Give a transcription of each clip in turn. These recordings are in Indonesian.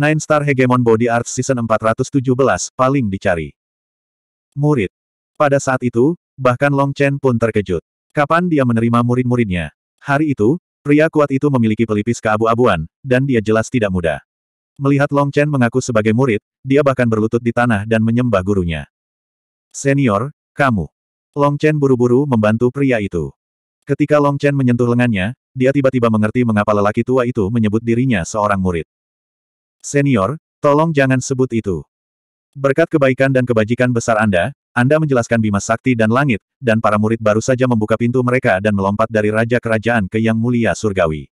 Nine Star Hegemon Body Arts Season 417 paling dicari. Murid. Pada saat itu, bahkan Long Chen pun terkejut. Kapan dia menerima murid-muridnya? Hari itu, pria kuat itu memiliki pelipis keabu-abuan, dan dia jelas tidak muda. Melihat Long Chen mengaku sebagai murid, dia bahkan berlutut di tanah dan menyembah gurunya. Senior, kamu. Long Chen buru-buru membantu pria itu. Ketika Long Chen menyentuh lengannya, dia tiba-tiba mengerti mengapa lelaki tua itu menyebut dirinya seorang murid. Senior, tolong jangan sebut itu. Berkat kebaikan dan kebajikan besar Anda, Anda menjelaskan Bima Sakti dan Langit, dan para murid baru saja membuka pintu mereka dan melompat dari Raja Kerajaan ke Yang Mulia Surgawi.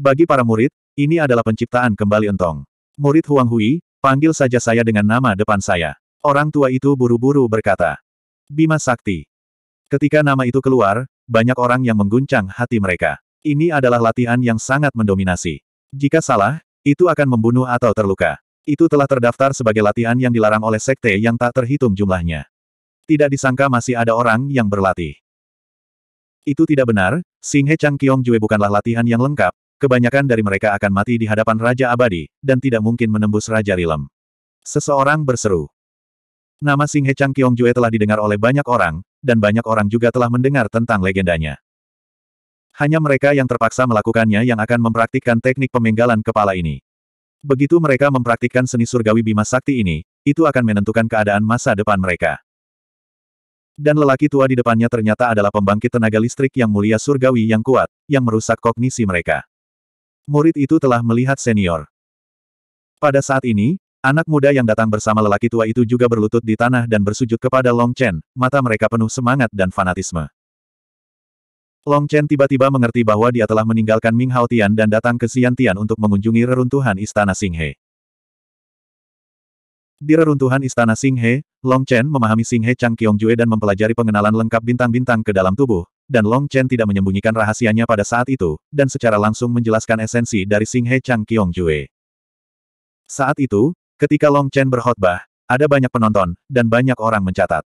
Bagi para murid, ini adalah penciptaan kembali entong. Murid Huang Hui, panggil saja saya dengan nama depan saya. Orang tua itu buru-buru berkata. Bima Sakti. Ketika nama itu keluar, banyak orang yang mengguncang hati mereka. Ini adalah latihan yang sangat mendominasi. Jika salah, itu akan membunuh atau terluka. Itu telah terdaftar sebagai latihan yang dilarang oleh sekte yang tak terhitung jumlahnya. Tidak disangka masih ada orang yang berlatih. Itu tidak benar, Sing He Chang Kiong Jue bukanlah latihan yang lengkap, kebanyakan dari mereka akan mati di hadapan Raja Abadi, dan tidak mungkin menembus Raja Rilem. Seseorang berseru. Nama Sing He Chang Kiong Jue telah didengar oleh banyak orang, dan banyak orang juga telah mendengar tentang legendanya. Hanya mereka yang terpaksa melakukannya yang akan mempraktikkan teknik pemenggalan kepala ini. Begitu mereka mempraktikkan seni surgawi Bima Sakti ini, itu akan menentukan keadaan masa depan mereka. Dan lelaki tua di depannya ternyata adalah pembangkit tenaga listrik yang mulia surgawi yang kuat, yang merusak kognisi mereka. Murid itu telah melihat senior. Pada saat ini, anak muda yang datang bersama lelaki tua itu juga berlutut di tanah dan bersujud kepada Long Chen, mata mereka penuh semangat dan fanatisme. Long Chen tiba-tiba mengerti bahwa dia telah meninggalkan Ming Haotian dan datang ke Xiantian untuk mengunjungi reruntuhan Istana Singhe. Di reruntuhan Istana Singhe, Long Chen memahami Singhe Chang Jue dan mempelajari pengenalan lengkap bintang-bintang ke dalam tubuh, dan Long Chen tidak menyembunyikan rahasianya pada saat itu, dan secara langsung menjelaskan esensi dari Singhe Chang Jue. Saat itu, ketika Long Chen berkhotbah, ada banyak penonton, dan banyak orang mencatat.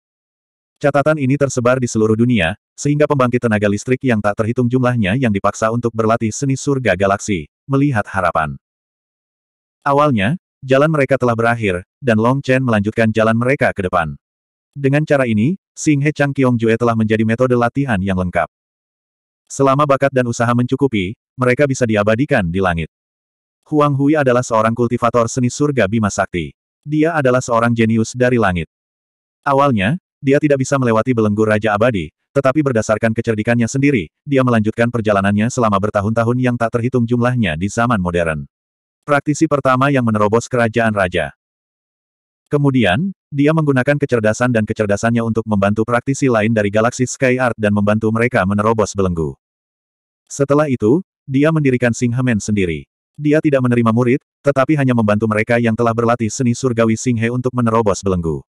Catatan ini tersebar di seluruh dunia, sehingga pembangkit tenaga listrik yang tak terhitung jumlahnya yang dipaksa untuk berlatih seni surga galaksi, melihat harapan. Awalnya, jalan mereka telah berakhir, dan Long Chen melanjutkan jalan mereka ke depan. Dengan cara ini, Sing He Chang Kyong Jue telah menjadi metode latihan yang lengkap. Selama bakat dan usaha mencukupi, mereka bisa diabadikan di langit. Huang Hui adalah seorang kultivator seni surga Bima Sakti. Dia adalah seorang jenius dari langit. Awalnya, dia tidak bisa melewati belenggu Raja Abadi, tetapi berdasarkan kecerdikannya sendiri, dia melanjutkan perjalanannya selama bertahun-tahun yang tak terhitung jumlahnya di zaman modern. Praktisi pertama yang menerobos kerajaan raja. Kemudian, dia menggunakan kecerdasan dan kecerdasannya untuk membantu praktisi lain dari galaksi Sky Art dan membantu mereka menerobos belenggu. Setelah itu, dia mendirikan Singhemen sendiri. Dia tidak menerima murid, tetapi hanya membantu mereka yang telah berlatih seni surgawi Singhe untuk menerobos belenggu.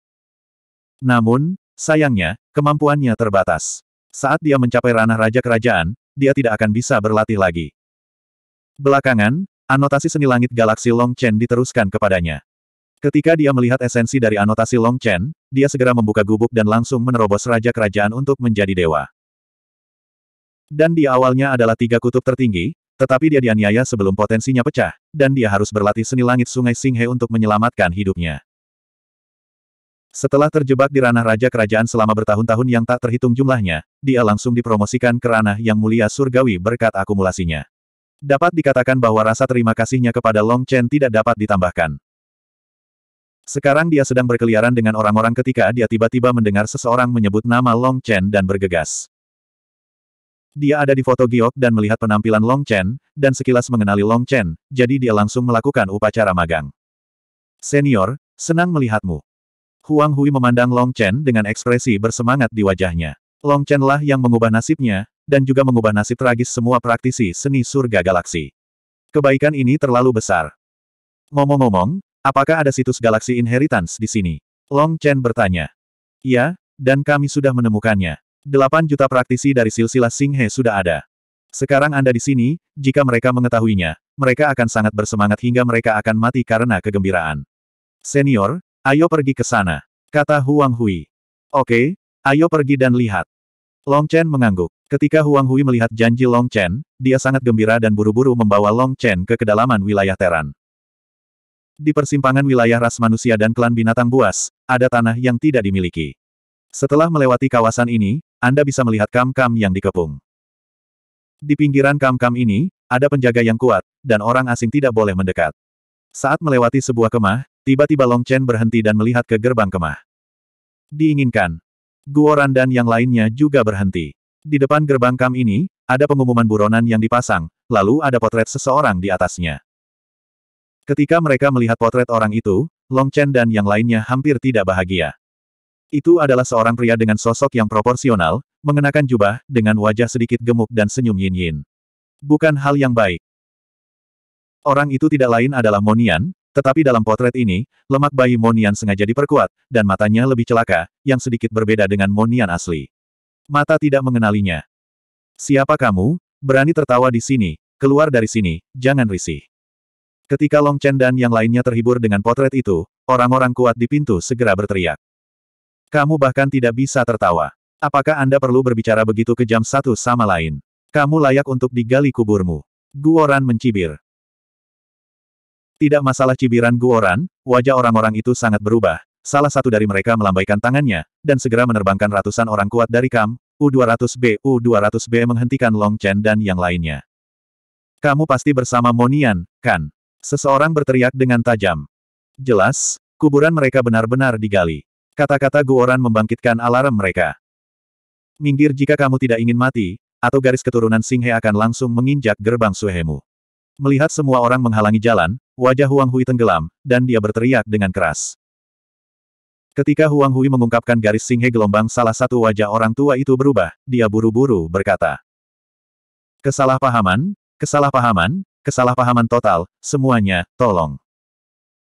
Namun, sayangnya, kemampuannya terbatas. Saat dia mencapai ranah raja kerajaan, dia tidak akan bisa berlatih lagi. Belakangan, anotasi seni langit galaksi Long Chen diteruskan kepadanya. Ketika dia melihat esensi dari anotasi Long Chen, dia segera membuka gubuk dan langsung menerobos raja kerajaan untuk menjadi dewa. Dan di awalnya adalah tiga kutub tertinggi, tetapi dia dianiaya sebelum potensinya pecah, dan dia harus berlatih seni langit sungai Singhe untuk menyelamatkan hidupnya. Setelah terjebak di ranah raja kerajaan selama bertahun-tahun yang tak terhitung jumlahnya, dia langsung dipromosikan ke ranah yang mulia surgawi berkat akumulasinya. Dapat dikatakan bahwa rasa terima kasihnya kepada Long Chen tidak dapat ditambahkan. Sekarang dia sedang berkeliaran dengan orang-orang ketika dia tiba-tiba mendengar seseorang menyebut nama Long Chen dan bergegas. Dia ada di foto Giok dan melihat penampilan Long Chen, dan sekilas mengenali Long Chen, jadi dia langsung melakukan upacara magang. Senior, senang melihatmu. Huang Hui memandang Long Chen dengan ekspresi bersemangat di wajahnya. Long Chen lah yang mengubah nasibnya, dan juga mengubah nasib tragis semua praktisi seni surga galaksi. Kebaikan ini terlalu besar. Ngomong-ngomong, apakah ada situs galaksi inheritance di sini? Long Chen bertanya. Ya, dan kami sudah menemukannya. Delapan juta praktisi dari silsilah Singhe sudah ada. Sekarang Anda di sini, jika mereka mengetahuinya, mereka akan sangat bersemangat hingga mereka akan mati karena kegembiraan. Senior, Ayo pergi ke sana. Kata Huang Hui. Oke, ayo pergi dan lihat. Long Chen mengangguk. Ketika Huang Hui melihat janji Long Chen, dia sangat gembira dan buru-buru membawa Long Chen ke kedalaman wilayah Teran. Di persimpangan wilayah ras manusia dan klan binatang buas, ada tanah yang tidak dimiliki. Setelah melewati kawasan ini, Anda bisa melihat kam-kam yang dikepung. Di pinggiran kam-kam ini, ada penjaga yang kuat, dan orang asing tidak boleh mendekat. Saat melewati sebuah kemah, Tiba-tiba Long Chen berhenti dan melihat ke gerbang kemah. Diinginkan. Guoran dan yang lainnya juga berhenti. Di depan gerbang kam ini, ada pengumuman buronan yang dipasang, lalu ada potret seseorang di atasnya. Ketika mereka melihat potret orang itu, Long Chen dan yang lainnya hampir tidak bahagia. Itu adalah seorang pria dengan sosok yang proporsional, mengenakan jubah, dengan wajah sedikit gemuk dan senyum yin-yin. Bukan hal yang baik. Orang itu tidak lain adalah Monian, tetapi dalam potret ini, lemak bayi Monian sengaja diperkuat, dan matanya lebih celaka, yang sedikit berbeda dengan Monian asli. Mata tidak mengenalinya. Siapa kamu? Berani tertawa di sini, keluar dari sini, jangan risih. Ketika Long Chen dan yang lainnya terhibur dengan potret itu, orang-orang kuat di pintu segera berteriak. Kamu bahkan tidak bisa tertawa. Apakah Anda perlu berbicara begitu kejam satu sama lain? Kamu layak untuk digali kuburmu. Guoran mencibir. Tidak masalah cibiran Guoran, wajah orang-orang itu sangat berubah. Salah satu dari mereka melambaikan tangannya, dan segera menerbangkan ratusan orang kuat dari Kam, U200B, U200B menghentikan Long Chen dan yang lainnya. Kamu pasti bersama Monian, kan? Seseorang berteriak dengan tajam. Jelas, kuburan mereka benar-benar digali. Kata-kata Guoran membangkitkan alarm mereka. Minggir jika kamu tidak ingin mati, atau garis keturunan Singhe akan langsung menginjak gerbang Suhemu. Melihat semua orang menghalangi jalan, wajah Huang Hui tenggelam, dan dia berteriak dengan keras. Ketika Huang Hui mengungkapkan garis singhe gelombang salah satu wajah orang tua itu berubah, dia buru-buru berkata. Kesalahpahaman, kesalahpahaman, kesalahpahaman total, semuanya, tolong.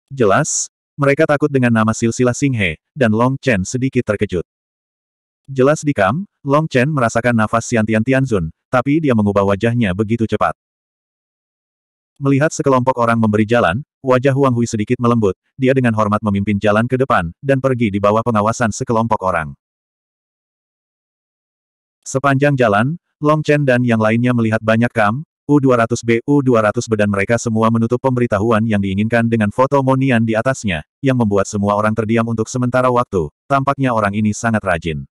Jelas, mereka takut dengan nama silsilah singhe, dan Long Chen sedikit terkejut. Jelas di dikam, Long Chen merasakan nafas Xiantian Tianzun, tapi dia mengubah wajahnya begitu cepat. Melihat sekelompok orang memberi jalan, wajah Huang Hui sedikit melembut, dia dengan hormat memimpin jalan ke depan, dan pergi di bawah pengawasan sekelompok orang. Sepanjang jalan, Long Chen dan yang lainnya melihat banyak kam, U200B, u 200 bedan mereka semua menutup pemberitahuan yang diinginkan dengan foto Monian di atasnya, yang membuat semua orang terdiam untuk sementara waktu, tampaknya orang ini sangat rajin.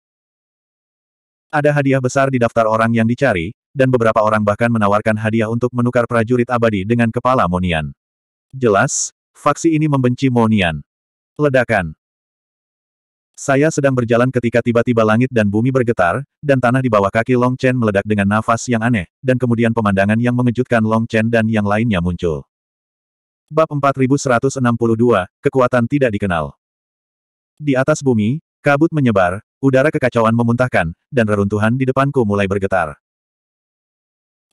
Ada hadiah besar di daftar orang yang dicari, dan beberapa orang bahkan menawarkan hadiah untuk menukar prajurit abadi dengan kepala Monian. Jelas, faksi ini membenci Monian. Ledakan. Saya sedang berjalan ketika tiba-tiba langit dan bumi bergetar, dan tanah di bawah kaki Long Chen meledak dengan nafas yang aneh, dan kemudian pemandangan yang mengejutkan Long Chen dan yang lainnya muncul. Bab 4162, Kekuatan Tidak Dikenal Di atas bumi, kabut menyebar, udara kekacauan memuntahkan, dan reruntuhan di depanku mulai bergetar.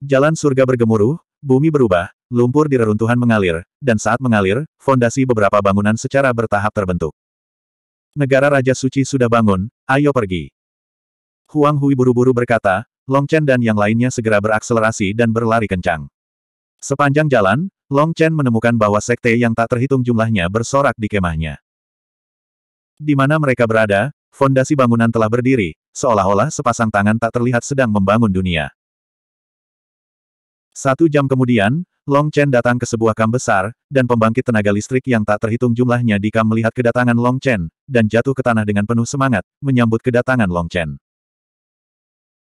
Jalan surga bergemuruh, bumi berubah, lumpur di reruntuhan mengalir, dan saat mengalir, fondasi beberapa bangunan secara bertahap terbentuk. Negara Raja Suci sudah bangun, ayo pergi. Huang Hui buru-buru berkata, Long Chen dan yang lainnya segera berakselerasi dan berlari kencang. Sepanjang jalan, Long Chen menemukan bahwa sekte yang tak terhitung jumlahnya bersorak di kemahnya. Di mana mereka berada, fondasi bangunan telah berdiri, seolah-olah sepasang tangan tak terlihat sedang membangun dunia. Satu jam kemudian, Long Chen datang ke sebuah kam besar, dan pembangkit tenaga listrik yang tak terhitung jumlahnya di kam melihat kedatangan Long Chen, dan jatuh ke tanah dengan penuh semangat, menyambut kedatangan Long Chen.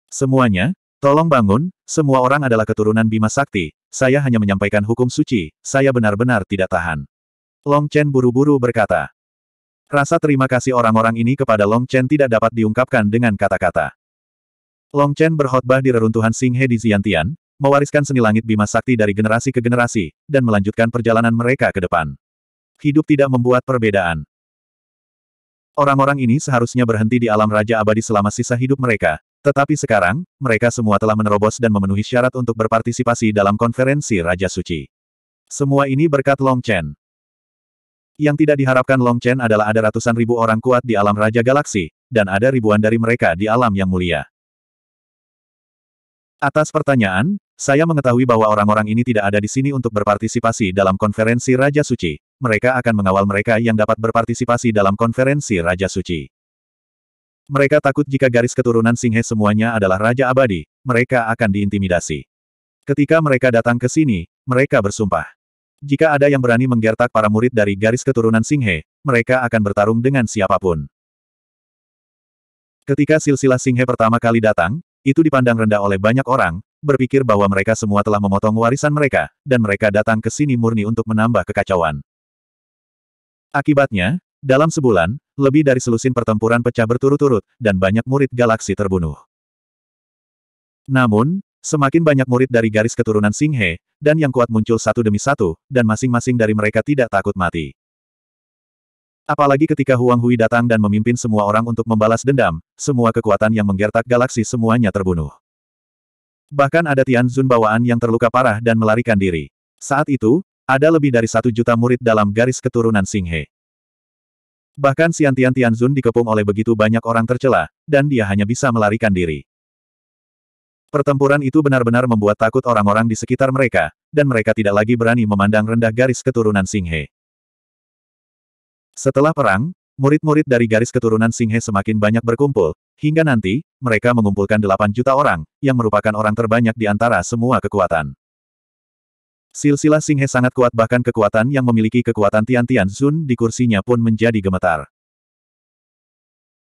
Semuanya, tolong bangun, semua orang adalah keturunan Bima Sakti, saya hanya menyampaikan hukum suci, saya benar-benar tidak tahan. Long Chen buru-buru berkata. Rasa terima kasih orang-orang ini kepada Long Chen tidak dapat diungkapkan dengan kata-kata. Long Chen berkhotbah di reruntuhan Singhe di Ziantian mewariskan seni langit Bima Sakti dari generasi ke generasi, dan melanjutkan perjalanan mereka ke depan. Hidup tidak membuat perbedaan. Orang-orang ini seharusnya berhenti di alam Raja Abadi selama sisa hidup mereka, tetapi sekarang, mereka semua telah menerobos dan memenuhi syarat untuk berpartisipasi dalam konferensi Raja Suci. Semua ini berkat Long Chen. Yang tidak diharapkan Long Chen adalah ada ratusan ribu orang kuat di alam Raja Galaksi, dan ada ribuan dari mereka di alam yang mulia. Atas pertanyaan, saya mengetahui bahwa orang-orang ini tidak ada di sini untuk berpartisipasi dalam konferensi Raja Suci. Mereka akan mengawal mereka yang dapat berpartisipasi dalam konferensi Raja Suci. Mereka takut jika garis keturunan Singhe semuanya adalah Raja Abadi, mereka akan diintimidasi. Ketika mereka datang ke sini, mereka bersumpah. Jika ada yang berani menggertak para murid dari garis keturunan Singhe, mereka akan bertarung dengan siapapun. Ketika silsilah Singhe pertama kali datang, itu dipandang rendah oleh banyak orang, berpikir bahwa mereka semua telah memotong warisan mereka, dan mereka datang ke sini murni untuk menambah kekacauan. Akibatnya, dalam sebulan, lebih dari selusin pertempuran pecah berturut-turut, dan banyak murid galaksi terbunuh. Namun, Semakin banyak murid dari garis keturunan Singhe, dan yang kuat muncul satu demi satu, dan masing-masing dari mereka tidak takut mati. Apalagi ketika Huang Hui datang dan memimpin semua orang untuk membalas dendam, semua kekuatan yang menggertak galaksi semuanya terbunuh. Bahkan ada Tianzun bawaan yang terluka parah dan melarikan diri. Saat itu, ada lebih dari satu juta murid dalam garis keturunan Singhe. Bahkan Xian Tian Tianzun dikepung oleh begitu banyak orang tercela, dan dia hanya bisa melarikan diri. Pertempuran itu benar-benar membuat takut orang-orang di sekitar mereka, dan mereka tidak lagi berani memandang rendah garis keturunan Singhe. Setelah perang, murid-murid dari garis keturunan Singhe semakin banyak berkumpul, hingga nanti, mereka mengumpulkan 8 juta orang, yang merupakan orang terbanyak di antara semua kekuatan. Silsilah Singhe sangat kuat bahkan kekuatan yang memiliki kekuatan Tian-Tian Zun di kursinya pun menjadi gemetar.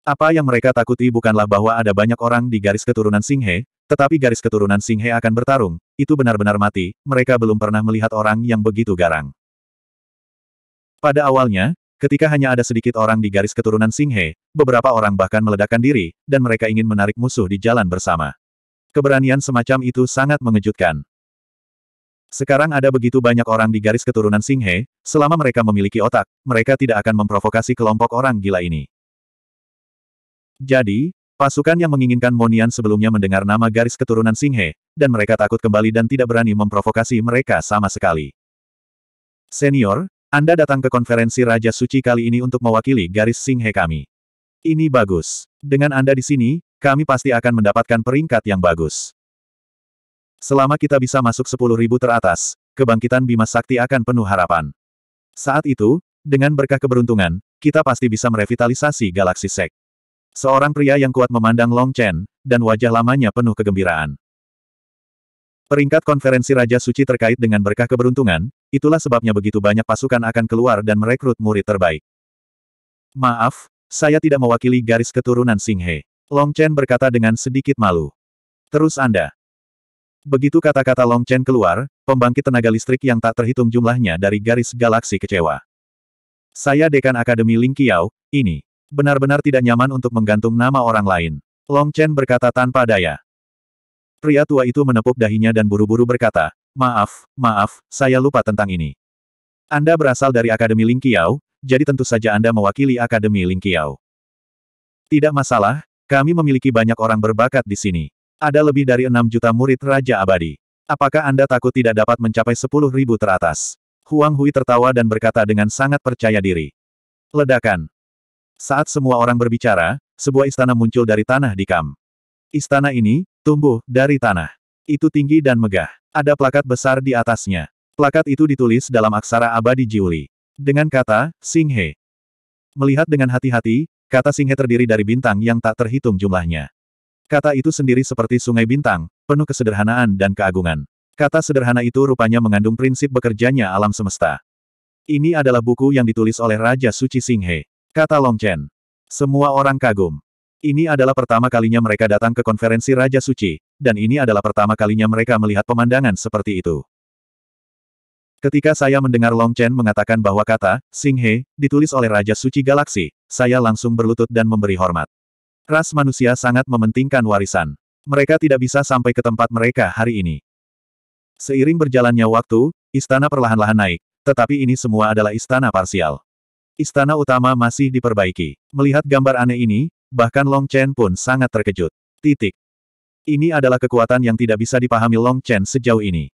Apa yang mereka takuti bukanlah bahwa ada banyak orang di garis keturunan Singhe, tetapi garis keturunan Singhe akan bertarung, itu benar-benar mati, mereka belum pernah melihat orang yang begitu garang. Pada awalnya, Ketika hanya ada sedikit orang di garis keturunan Singhe, beberapa orang bahkan meledakkan diri, dan mereka ingin menarik musuh di jalan bersama. Keberanian semacam itu sangat mengejutkan. Sekarang ada begitu banyak orang di garis keturunan Singhe, selama mereka memiliki otak, mereka tidak akan memprovokasi kelompok orang gila ini. Jadi, pasukan yang menginginkan Monian sebelumnya mendengar nama garis keturunan Singhe, dan mereka takut kembali dan tidak berani memprovokasi mereka sama sekali. Senior, anda datang ke konferensi Raja Suci kali ini untuk mewakili garis Singhe kami. Ini bagus. Dengan Anda di sini, kami pasti akan mendapatkan peringkat yang bagus. Selama kita bisa masuk ribu teratas, kebangkitan Bima Sakti akan penuh harapan. Saat itu, dengan berkah keberuntungan, kita pasti bisa merevitalisasi galaksi sek. Seorang pria yang kuat memandang Long Chen, dan wajah lamanya penuh kegembiraan. Peringkat konferensi Raja Suci terkait dengan berkah keberuntungan, Itulah sebabnya begitu banyak pasukan akan keluar dan merekrut murid terbaik. Maaf, saya tidak mewakili garis keturunan Singhe. Long Chen berkata dengan sedikit malu. Terus Anda. Begitu kata-kata Long Chen keluar, pembangkit tenaga listrik yang tak terhitung jumlahnya dari garis galaksi kecewa. Saya dekan Akademi Ling Qiao, ini. Benar-benar tidak nyaman untuk menggantung nama orang lain. Long Chen berkata tanpa daya. Pria tua itu menepuk dahinya dan buru-buru berkata, Maaf, maaf, saya lupa tentang ini. Anda berasal dari Akademi Lingqiao, jadi tentu saja Anda mewakili Akademi Lingqiao. Tidak masalah, kami memiliki banyak orang berbakat di sini. Ada lebih dari enam juta murid Raja Abadi. Apakah Anda takut tidak dapat mencapai sepuluh ribu teratas? Huang Hui tertawa dan berkata dengan sangat percaya diri. Ledakan. Saat semua orang berbicara, sebuah istana muncul dari tanah di Kam. Istana ini, tumbuh, dari tanah. Itu tinggi dan megah. Ada plakat besar di atasnya. Plakat itu ditulis dalam aksara abadi Jiuli. Dengan kata, Singhe. Melihat dengan hati-hati, kata Singhe terdiri dari bintang yang tak terhitung jumlahnya. Kata itu sendiri seperti sungai bintang, penuh kesederhanaan dan keagungan. Kata sederhana itu rupanya mengandung prinsip bekerjanya alam semesta. Ini adalah buku yang ditulis oleh Raja Suci Singhe. Kata Long Chen. Semua orang kagum. Ini adalah pertama kalinya mereka datang ke konferensi Raja Suci, dan ini adalah pertama kalinya mereka melihat pemandangan seperti itu. Ketika saya mendengar Long Chen mengatakan bahwa kata, Sing He, ditulis oleh Raja Suci Galaksi, saya langsung berlutut dan memberi hormat. Ras manusia sangat mementingkan warisan. Mereka tidak bisa sampai ke tempat mereka hari ini. Seiring berjalannya waktu, istana perlahan-lahan naik, tetapi ini semua adalah istana parsial. Istana utama masih diperbaiki. Melihat gambar aneh ini, bahkan Long Chen pun sangat terkejut. Titik. Ini adalah kekuatan yang tidak bisa dipahami Long Chen sejauh ini.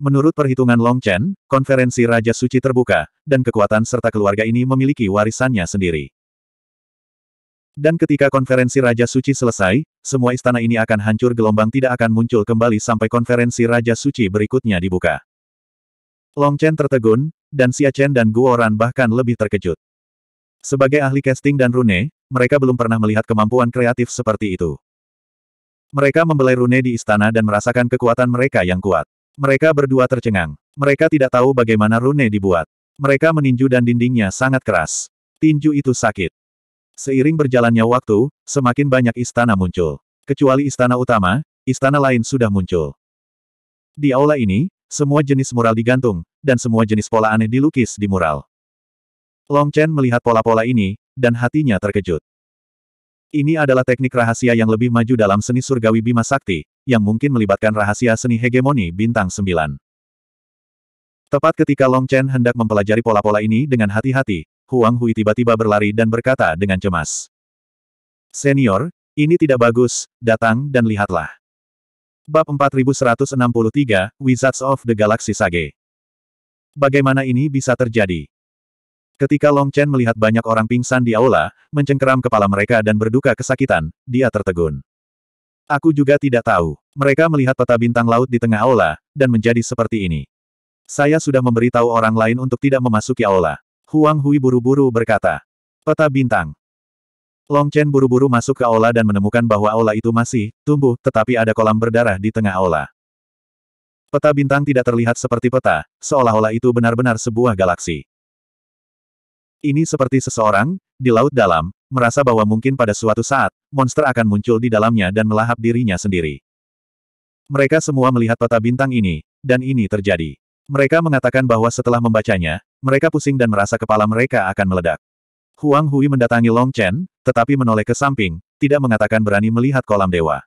Menurut perhitungan Long Chen, konferensi Raja Suci terbuka, dan kekuatan serta keluarga ini memiliki warisannya sendiri. Dan ketika konferensi Raja Suci selesai, semua istana ini akan hancur gelombang tidak akan muncul kembali sampai konferensi Raja Suci berikutnya dibuka. Long Chen tertegun, dan Xia Chen dan Guo Ran bahkan lebih terkejut. Sebagai ahli casting dan rune, mereka belum pernah melihat kemampuan kreatif seperti itu. Mereka membelai rune di istana dan merasakan kekuatan mereka yang kuat. Mereka berdua tercengang. Mereka tidak tahu bagaimana rune dibuat. Mereka meninju dan dindingnya sangat keras. Tinju itu sakit. Seiring berjalannya waktu, semakin banyak istana muncul. Kecuali istana utama, istana lain sudah muncul. Di aula ini, semua jenis mural digantung, dan semua jenis pola aneh dilukis di mural. Long Chen melihat pola-pola ini, dan hatinya terkejut. Ini adalah teknik rahasia yang lebih maju dalam seni surgawi Bima Sakti, yang mungkin melibatkan rahasia seni hegemoni bintang 9. Tepat ketika Long Chen hendak mempelajari pola-pola ini dengan hati-hati, Huang Hui tiba-tiba berlari dan berkata dengan cemas. Senior, ini tidak bagus, datang dan lihatlah. Bab 4163, Wizards of the Galaxy Sage. Bagaimana ini bisa terjadi? Ketika Long Chen melihat banyak orang pingsan di aula, mencengkeram kepala mereka dan berduka kesakitan, dia tertegun. Aku juga tidak tahu. Mereka melihat peta bintang laut di tengah aula, dan menjadi seperti ini. Saya sudah memberitahu orang lain untuk tidak memasuki aula. Huang Hui buru-buru berkata. Peta bintang. Long Chen buru-buru masuk ke aula dan menemukan bahwa aula itu masih tumbuh, tetapi ada kolam berdarah di tengah aula. Peta bintang tidak terlihat seperti peta, seolah-olah itu benar-benar sebuah galaksi. Ini seperti seseorang, di laut dalam, merasa bahwa mungkin pada suatu saat, monster akan muncul di dalamnya dan melahap dirinya sendiri. Mereka semua melihat peta bintang ini, dan ini terjadi. Mereka mengatakan bahwa setelah membacanya, mereka pusing dan merasa kepala mereka akan meledak. Huang Hui mendatangi Long Chen, tetapi menoleh ke samping, tidak mengatakan berani melihat kolam dewa.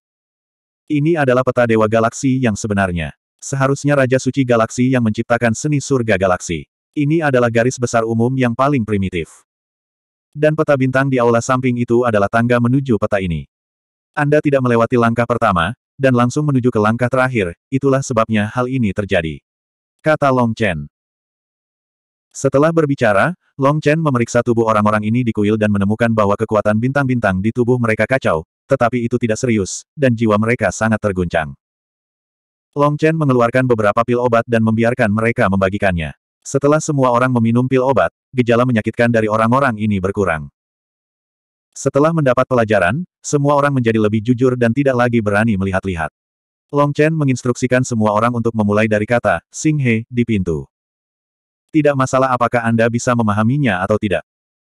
Ini adalah peta dewa galaksi yang sebenarnya. Seharusnya Raja Suci Galaksi yang menciptakan seni surga galaksi. Ini adalah garis besar umum yang paling primitif. Dan peta bintang di aula samping itu adalah tangga menuju peta ini. Anda tidak melewati langkah pertama, dan langsung menuju ke langkah terakhir, itulah sebabnya hal ini terjadi. Kata Long Chen. Setelah berbicara, Long Chen memeriksa tubuh orang-orang ini di kuil dan menemukan bahwa kekuatan bintang-bintang di tubuh mereka kacau, tetapi itu tidak serius, dan jiwa mereka sangat terguncang. Long Chen mengeluarkan beberapa pil obat dan membiarkan mereka membagikannya. Setelah semua orang meminum pil obat, gejala menyakitkan dari orang-orang ini berkurang. Setelah mendapat pelajaran, semua orang menjadi lebih jujur dan tidak lagi berani melihat-lihat. Long Chen menginstruksikan semua orang untuk memulai dari kata, Sing He, di pintu. Tidak masalah apakah Anda bisa memahaminya atau tidak.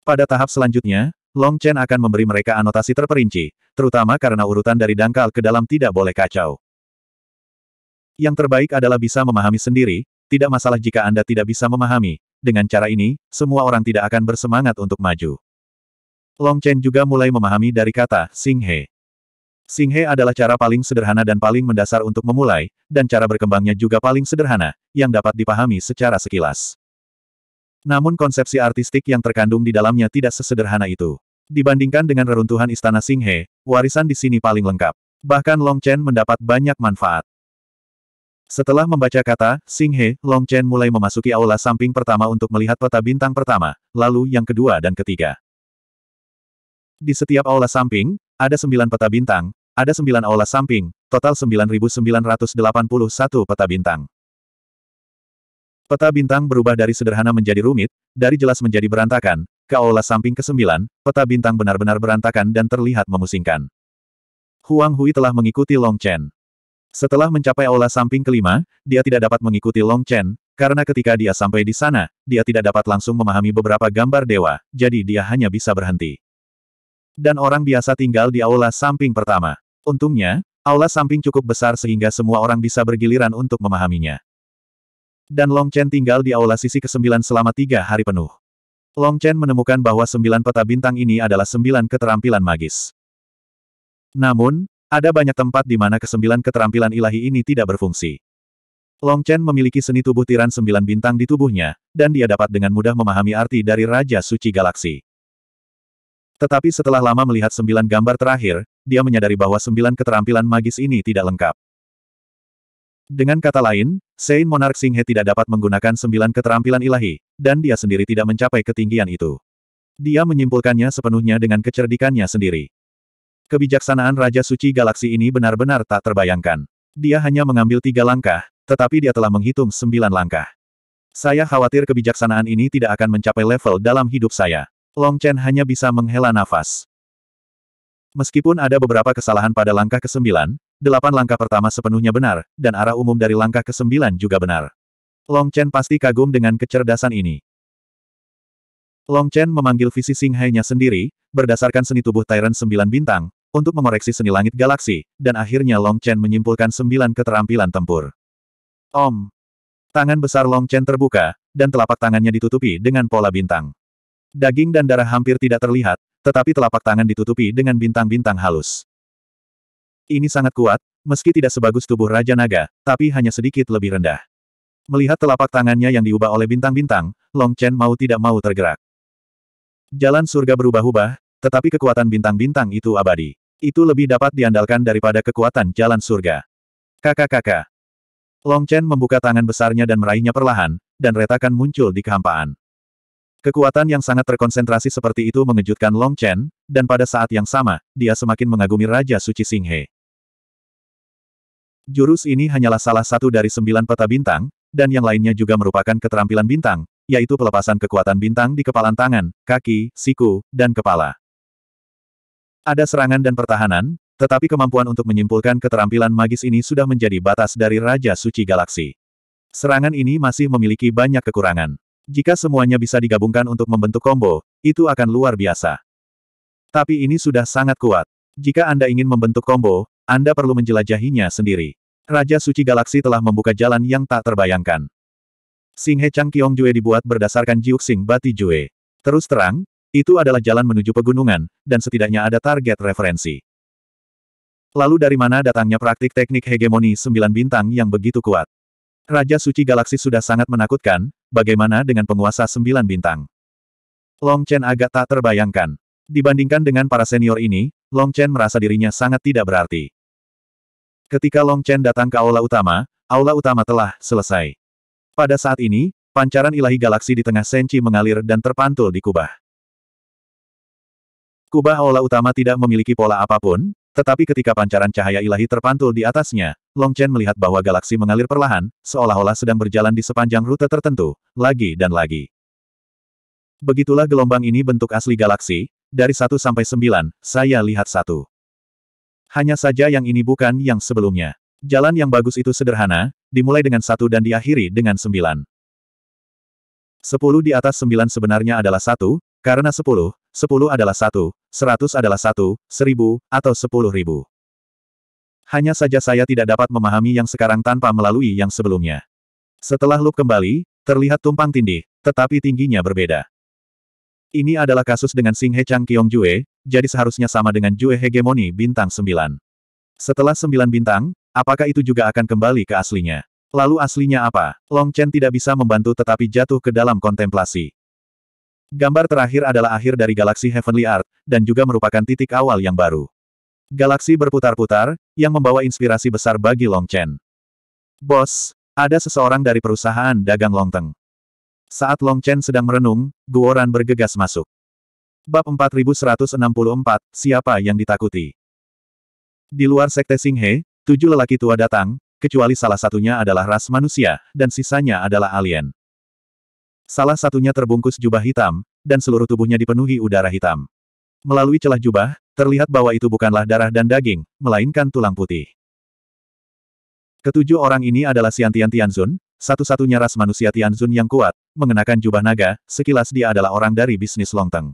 Pada tahap selanjutnya, Long Chen akan memberi mereka anotasi terperinci, terutama karena urutan dari dangkal ke dalam tidak boleh kacau. Yang terbaik adalah bisa memahami sendiri, tidak masalah jika Anda tidak bisa memahami, dengan cara ini, semua orang tidak akan bersemangat untuk maju. Long Chen juga mulai memahami dari kata Sing He. Sing He adalah cara paling sederhana dan paling mendasar untuk memulai, dan cara berkembangnya juga paling sederhana, yang dapat dipahami secara sekilas. Namun konsepsi artistik yang terkandung di dalamnya tidak sesederhana itu. Dibandingkan dengan reruntuhan istana Singhe, warisan di sini paling lengkap. Bahkan Long Chen mendapat banyak manfaat. Setelah membaca kata, Sing He, Long Chen mulai memasuki aula samping pertama untuk melihat peta bintang pertama, lalu yang kedua dan ketiga. Di setiap aula samping, ada sembilan peta bintang, ada sembilan aula samping, total 9.981 peta bintang. Peta bintang berubah dari sederhana menjadi rumit, dari jelas menjadi berantakan, ke aula samping ke sembilan, peta bintang benar-benar berantakan dan terlihat memusingkan. Huang Hui telah mengikuti Long Chen. Setelah mencapai aula samping kelima, dia tidak dapat mengikuti Long Chen, karena ketika dia sampai di sana, dia tidak dapat langsung memahami beberapa gambar dewa, jadi dia hanya bisa berhenti. Dan orang biasa tinggal di aula samping pertama. Untungnya, aula samping cukup besar sehingga semua orang bisa bergiliran untuk memahaminya. Dan Long Chen tinggal di aula sisi ke-9 selama tiga hari penuh. Long Chen menemukan bahwa sembilan peta bintang ini adalah sembilan keterampilan magis. Namun, ada banyak tempat di mana kesembilan keterampilan ilahi ini tidak berfungsi. Long Chen memiliki seni tubuh tiran sembilan bintang di tubuhnya, dan dia dapat dengan mudah memahami arti dari Raja Suci Galaksi. Tetapi setelah lama melihat sembilan gambar terakhir, dia menyadari bahwa sembilan keterampilan magis ini tidak lengkap. Dengan kata lain, Sein Monarch Singhe tidak dapat menggunakan sembilan keterampilan ilahi, dan dia sendiri tidak mencapai ketinggian itu. Dia menyimpulkannya sepenuhnya dengan kecerdikannya sendiri. Kebijaksanaan Raja Suci Galaksi ini benar-benar tak terbayangkan. Dia hanya mengambil tiga langkah, tetapi dia telah menghitung sembilan langkah. Saya khawatir kebijaksanaan ini tidak akan mencapai level dalam hidup saya. Long Chen hanya bisa menghela nafas. Meskipun ada beberapa kesalahan pada langkah ke-9, delapan langkah pertama sepenuhnya benar, dan arah umum dari langkah ke-9 juga benar. Long Chen pasti kagum dengan kecerdasan ini. Long Chen memanggil visi singhai nya sendiri, berdasarkan seni tubuh Tyrant 9 bintang, untuk mengoreksi seni langit galaksi, dan akhirnya Long Chen menyimpulkan sembilan keterampilan tempur. Om! Tangan besar Long Chen terbuka, dan telapak tangannya ditutupi dengan pola bintang. Daging dan darah hampir tidak terlihat, tetapi telapak tangan ditutupi dengan bintang-bintang halus. Ini sangat kuat, meski tidak sebagus tubuh Raja Naga, tapi hanya sedikit lebih rendah. Melihat telapak tangannya yang diubah oleh bintang-bintang, Long Chen mau tidak mau tergerak. Jalan surga berubah-ubah, tetapi kekuatan bintang-bintang itu abadi itu lebih dapat diandalkan daripada kekuatan jalan surga. Kakak-kakak. Long Chen membuka tangan besarnya dan meraihnya perlahan, dan retakan muncul di kehampaan. Kekuatan yang sangat terkonsentrasi seperti itu mengejutkan Long Chen, dan pada saat yang sama, dia semakin mengagumi Raja Suci Singhe. Jurus ini hanyalah salah satu dari sembilan peta bintang, dan yang lainnya juga merupakan keterampilan bintang, yaitu pelepasan kekuatan bintang di kepalan tangan, kaki, siku, dan kepala. Ada serangan dan pertahanan, tetapi kemampuan untuk menyimpulkan keterampilan magis ini sudah menjadi batas dari Raja Suci Galaksi. Serangan ini masih memiliki banyak kekurangan. Jika semuanya bisa digabungkan untuk membentuk combo, itu akan luar biasa. Tapi ini sudah sangat kuat. Jika Anda ingin membentuk combo, Anda perlu menjelajahinya sendiri. Raja Suci Galaksi telah membuka jalan yang tak terbayangkan. Singhe Chang Kiong Jue dibuat berdasarkan Jiuk Sing Bati Jue. Terus terang, itu adalah jalan menuju pegunungan, dan setidaknya ada target referensi. Lalu dari mana datangnya praktik teknik hegemoni sembilan bintang yang begitu kuat? Raja Suci Galaksi sudah sangat menakutkan, bagaimana dengan penguasa sembilan bintang? Long Chen agak tak terbayangkan. Dibandingkan dengan para senior ini, Long Chen merasa dirinya sangat tidak berarti. Ketika Long Chen datang ke aula utama, aula utama telah selesai. Pada saat ini, pancaran ilahi galaksi di tengah Senchi mengalir dan terpantul di kubah. Kubah aula utama tidak memiliki pola apapun, tetapi ketika pancaran cahaya ilahi terpantul di atasnya, Long Chen melihat bahwa galaksi mengalir perlahan, seolah-olah sedang berjalan di sepanjang rute tertentu, lagi dan lagi. Begitulah gelombang ini bentuk asli galaksi, dari 1 sampai 9, saya lihat satu. Hanya saja yang ini bukan yang sebelumnya. Jalan yang bagus itu sederhana, dimulai dengan satu dan diakhiri dengan sembilan. Sepuluh di atas sembilan sebenarnya adalah satu, karena sepuluh, Sepuluh adalah satu, seratus adalah satu, seribu, atau sepuluh ribu. Hanya saja saya tidak dapat memahami yang sekarang tanpa melalui yang sebelumnya. Setelah loop kembali, terlihat tumpang tindih, tetapi tingginya berbeda. Ini adalah kasus dengan Sing He Chang Kyong Jue, jadi seharusnya sama dengan Jue hegemoni bintang sembilan. Setelah sembilan bintang, apakah itu juga akan kembali ke aslinya? Lalu aslinya apa? Long Chen tidak bisa membantu tetapi jatuh ke dalam kontemplasi. Gambar terakhir adalah akhir dari galaksi Heavenly Art, dan juga merupakan titik awal yang baru. Galaksi berputar-putar, yang membawa inspirasi besar bagi Long Chen. Bos, ada seseorang dari perusahaan dagang Long Teng. Saat Long Chen sedang merenung, Guoran bergegas masuk. Bab 4164, Siapa yang ditakuti? Di luar Sekte Singhe, tujuh lelaki tua datang, kecuali salah satunya adalah ras manusia, dan sisanya adalah alien. Salah satunya terbungkus jubah hitam, dan seluruh tubuhnya dipenuhi udara hitam. Melalui celah jubah, terlihat bahwa itu bukanlah darah dan daging, melainkan tulang putih. Ketujuh orang ini adalah siantian Tianzun, satu-satunya ras manusia Tianzun yang kuat, mengenakan jubah naga, sekilas dia adalah orang dari bisnis longteng.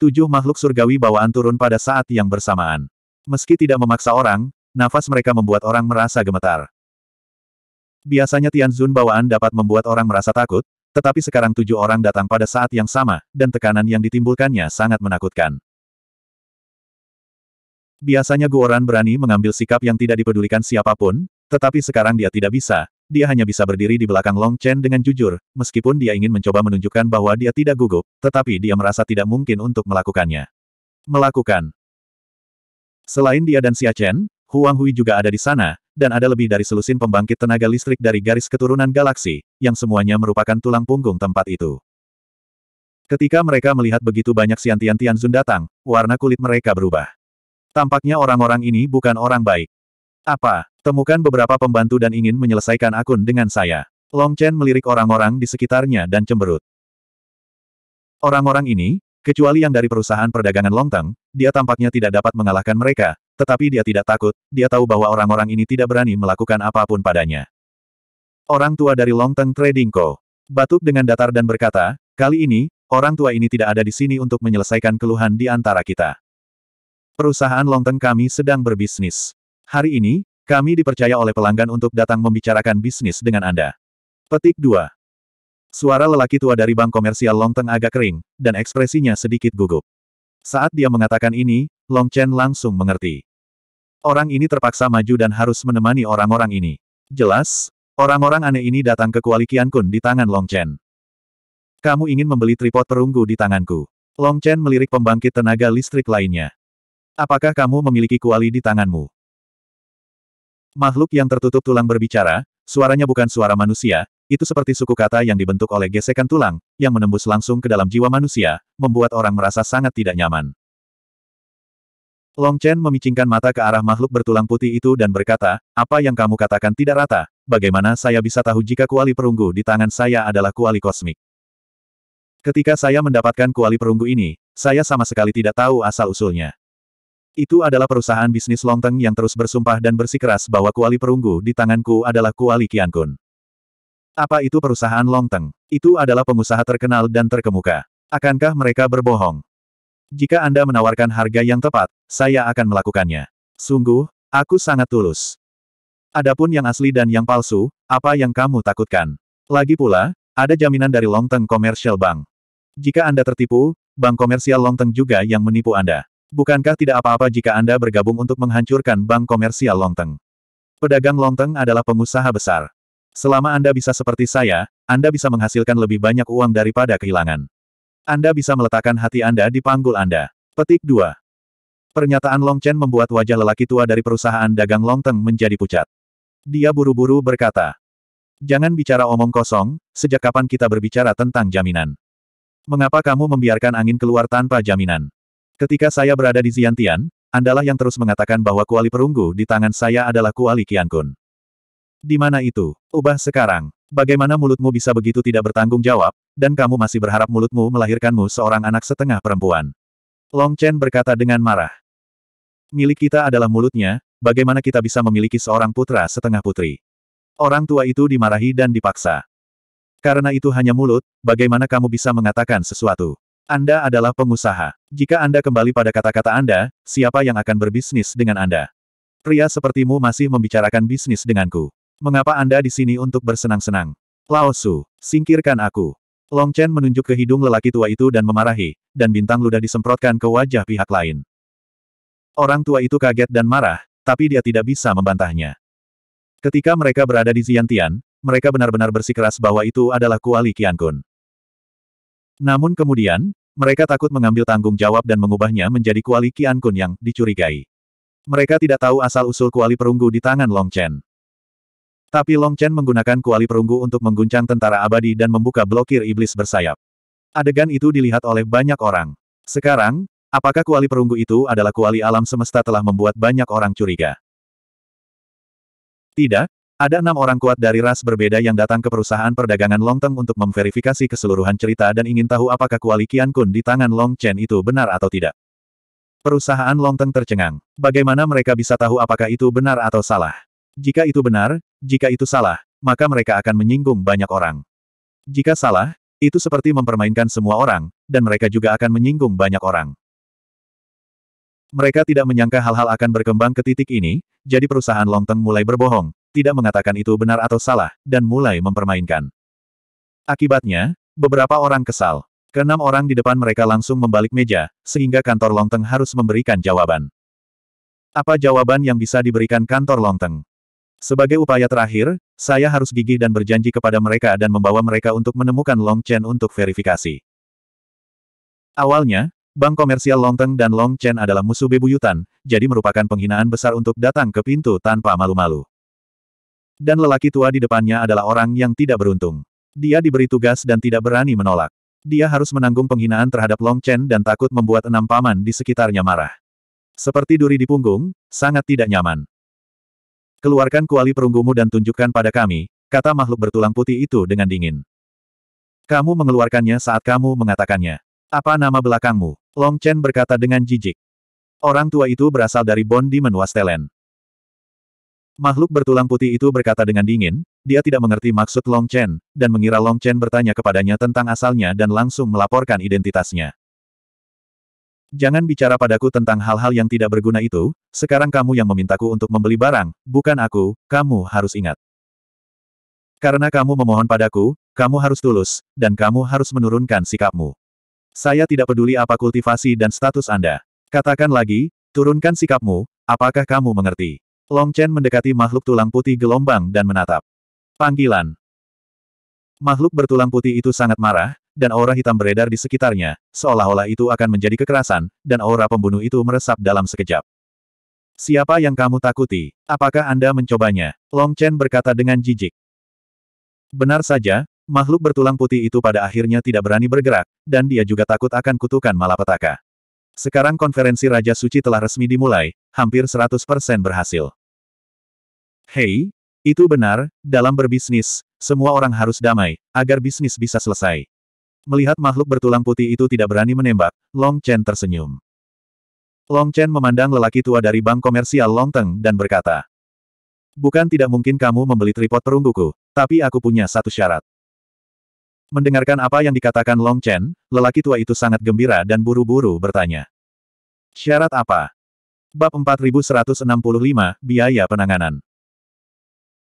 Tujuh makhluk surgawi bawaan turun pada saat yang bersamaan. Meski tidak memaksa orang, nafas mereka membuat orang merasa gemetar. Biasanya Tianzun bawaan dapat membuat orang merasa takut, tetapi sekarang tujuh orang datang pada saat yang sama, dan tekanan yang ditimbulkannya sangat menakutkan. Biasanya Guoran berani mengambil sikap yang tidak dipedulikan siapapun, tetapi sekarang dia tidak bisa, dia hanya bisa berdiri di belakang Long Chen dengan jujur, meskipun dia ingin mencoba menunjukkan bahwa dia tidak gugup, tetapi dia merasa tidak mungkin untuk melakukannya. Melakukan. Selain dia dan Xia Chen, Huang Hui juga ada di sana, dan ada lebih dari selusin pembangkit tenaga listrik dari garis keturunan galaksi, yang semuanya merupakan tulang punggung tempat itu. Ketika mereka melihat begitu banyak siantian Tianzun datang, warna kulit mereka berubah. Tampaknya orang-orang ini bukan orang baik. Apa? Temukan beberapa pembantu dan ingin menyelesaikan akun dengan saya. Long Chen melirik orang-orang di sekitarnya dan cemberut. Orang-orang ini, kecuali yang dari perusahaan perdagangan Long Tang, dia tampaknya tidak dapat mengalahkan mereka, tetapi dia tidak takut, dia tahu bahwa orang-orang ini tidak berani melakukan apapun padanya. Orang tua dari Longteng Trading Co. Batuk dengan datar dan berkata, kali ini, orang tua ini tidak ada di sini untuk menyelesaikan keluhan di antara kita. Perusahaan Longteng kami sedang berbisnis. Hari ini, kami dipercaya oleh pelanggan untuk datang membicarakan bisnis dengan Anda. Petik 2. Suara lelaki tua dari bank komersial Longteng agak kering, dan ekspresinya sedikit gugup. Saat dia mengatakan ini, Long Chen langsung mengerti. Orang ini terpaksa maju dan harus menemani orang-orang ini. Jelas, orang-orang aneh ini datang ke kuali Qian Kun di tangan Long Chen. Kamu ingin membeli tripod perunggu di tanganku. Long Chen melirik pembangkit tenaga listrik lainnya. Apakah kamu memiliki kuali di tanganmu? Makhluk yang tertutup tulang berbicara, suaranya bukan suara manusia, itu seperti suku kata yang dibentuk oleh gesekan tulang, yang menembus langsung ke dalam jiwa manusia, membuat orang merasa sangat tidak nyaman. Long Chen memicingkan mata ke arah makhluk bertulang putih itu dan berkata, apa yang kamu katakan tidak rata, bagaimana saya bisa tahu jika kuali perunggu di tangan saya adalah kuali kosmik? Ketika saya mendapatkan kuali perunggu ini, saya sama sekali tidak tahu asal-usulnya. Itu adalah perusahaan bisnis Long Longteng yang terus bersumpah dan bersikeras bahwa kuali perunggu di tanganku adalah kuali Kian Kun. Apa itu perusahaan Long Longteng? Itu adalah pengusaha terkenal dan terkemuka. Akankah mereka berbohong? Jika Anda menawarkan harga yang tepat, saya akan melakukannya. Sungguh, aku sangat tulus. Adapun yang asli dan yang palsu, apa yang kamu takutkan? Lagi pula, ada jaminan dari Longteng Commercial Bank. Jika Anda tertipu, bank komersial Longteng juga yang menipu Anda. Bukankah tidak apa-apa jika Anda bergabung untuk menghancurkan bank komersial Longteng? Pedagang Longteng adalah pengusaha besar. Selama Anda bisa seperti saya, Anda bisa menghasilkan lebih banyak uang daripada kehilangan. Anda bisa meletakkan hati Anda di panggul Anda. Petik 2. Pernyataan Long Chen membuat wajah lelaki tua dari perusahaan dagang Long Teng menjadi pucat. Dia buru-buru berkata, Jangan bicara omong kosong, sejak kapan kita berbicara tentang jaminan? Mengapa kamu membiarkan angin keluar tanpa jaminan? Ketika saya berada di Ziantian, Andalah yang terus mengatakan bahwa kuali perunggu di tangan saya adalah kuali Kiankun. Di mana itu? Ubah sekarang. Bagaimana mulutmu bisa begitu tidak bertanggung jawab, dan kamu masih berharap mulutmu melahirkanmu seorang anak setengah perempuan? Long Chen berkata dengan marah. Milik kita adalah mulutnya, bagaimana kita bisa memiliki seorang putra setengah putri? Orang tua itu dimarahi dan dipaksa. Karena itu hanya mulut, bagaimana kamu bisa mengatakan sesuatu? Anda adalah pengusaha. Jika Anda kembali pada kata-kata Anda, siapa yang akan berbisnis dengan Anda? Pria sepertimu masih membicarakan bisnis denganku. Mengapa Anda di sini untuk bersenang-senang? Lao Su, singkirkan aku. Long Chen menunjuk ke hidung lelaki tua itu dan memarahi, dan bintang ludah disemprotkan ke wajah pihak lain. Orang tua itu kaget dan marah, tapi dia tidak bisa membantahnya. Ketika mereka berada di Ziantian, mereka benar-benar bersikeras bahwa itu adalah Kuali Kun. Namun kemudian, mereka takut mengambil tanggung jawab dan mengubahnya menjadi kuali Qian Kun yang dicurigai. Mereka tidak tahu asal-usul kuali perunggu di tangan Long Chen. Tapi Long Chen menggunakan kuali perunggu untuk mengguncang tentara abadi dan membuka blokir iblis bersayap. Adegan itu dilihat oleh banyak orang. Sekarang, apakah kuali perunggu itu adalah kuali alam semesta telah membuat banyak orang curiga? Tidak, ada enam orang kuat dari ras berbeda yang datang ke perusahaan perdagangan Long Teng untuk memverifikasi keseluruhan cerita dan ingin tahu apakah kuali Qian Kun di tangan Long Chen itu benar atau tidak. Perusahaan Long Teng tercengang. Bagaimana mereka bisa tahu apakah itu benar atau salah? Jika itu benar, jika itu salah, maka mereka akan menyinggung banyak orang. Jika salah, itu seperti mempermainkan semua orang, dan mereka juga akan menyinggung banyak orang. Mereka tidak menyangka hal-hal akan berkembang ke titik ini, jadi perusahaan Longteng mulai berbohong, tidak mengatakan itu benar atau salah, dan mulai mempermainkan. Akibatnya, beberapa orang kesal. Keenam orang di depan mereka langsung membalik meja, sehingga kantor Longteng harus memberikan jawaban. Apa jawaban yang bisa diberikan kantor Longteng? Sebagai upaya terakhir, saya harus gigih dan berjanji kepada mereka dan membawa mereka untuk menemukan Long Chen untuk verifikasi. Awalnya, Bank Komersial Long Teng dan Long Chen adalah musuh bebuyutan, jadi merupakan penghinaan besar untuk datang ke pintu tanpa malu-malu. Dan lelaki tua di depannya adalah orang yang tidak beruntung. Dia diberi tugas dan tidak berani menolak. Dia harus menanggung penghinaan terhadap Long Chen dan takut membuat enam paman di sekitarnya marah. Seperti duri di punggung, sangat tidak nyaman. Keluarkan kuali perunggumu dan tunjukkan pada kami, kata makhluk bertulang putih itu dengan dingin. Kamu mengeluarkannya saat kamu mengatakannya. Apa nama belakangmu? Long Chen berkata dengan jijik. Orang tua itu berasal dari Bondi Menua Stellen Makhluk bertulang putih itu berkata dengan dingin, dia tidak mengerti maksud Long Chen, dan mengira Long Chen bertanya kepadanya tentang asalnya dan langsung melaporkan identitasnya. Jangan bicara padaku tentang hal-hal yang tidak berguna itu, sekarang kamu yang memintaku untuk membeli barang, bukan aku, kamu harus ingat. Karena kamu memohon padaku, kamu harus tulus, dan kamu harus menurunkan sikapmu. Saya tidak peduli apa kultivasi dan status Anda. Katakan lagi, turunkan sikapmu, apakah kamu mengerti? Long Chen mendekati makhluk tulang putih gelombang dan menatap. Panggilan. Makhluk bertulang putih itu sangat marah, dan aura hitam beredar di sekitarnya, seolah-olah itu akan menjadi kekerasan, dan aura pembunuh itu meresap dalam sekejap. Siapa yang kamu takuti? Apakah Anda mencobanya? Long Chen berkata dengan jijik. Benar saja, makhluk bertulang putih itu pada akhirnya tidak berani bergerak, dan dia juga takut akan kutukan malapetaka. Sekarang konferensi Raja Suci telah resmi dimulai, hampir 100% berhasil. Hei, itu benar, dalam berbisnis, semua orang harus damai, agar bisnis bisa selesai. Melihat makhluk bertulang putih itu tidak berani menembak, Long Chen tersenyum. Long Chen memandang lelaki tua dari bank komersial Long Teng dan berkata, Bukan tidak mungkin kamu membeli tripod perungguku, tapi aku punya satu syarat. Mendengarkan apa yang dikatakan Long Chen, lelaki tua itu sangat gembira dan buru-buru bertanya. Syarat apa? Bab 4165, Biaya Penanganan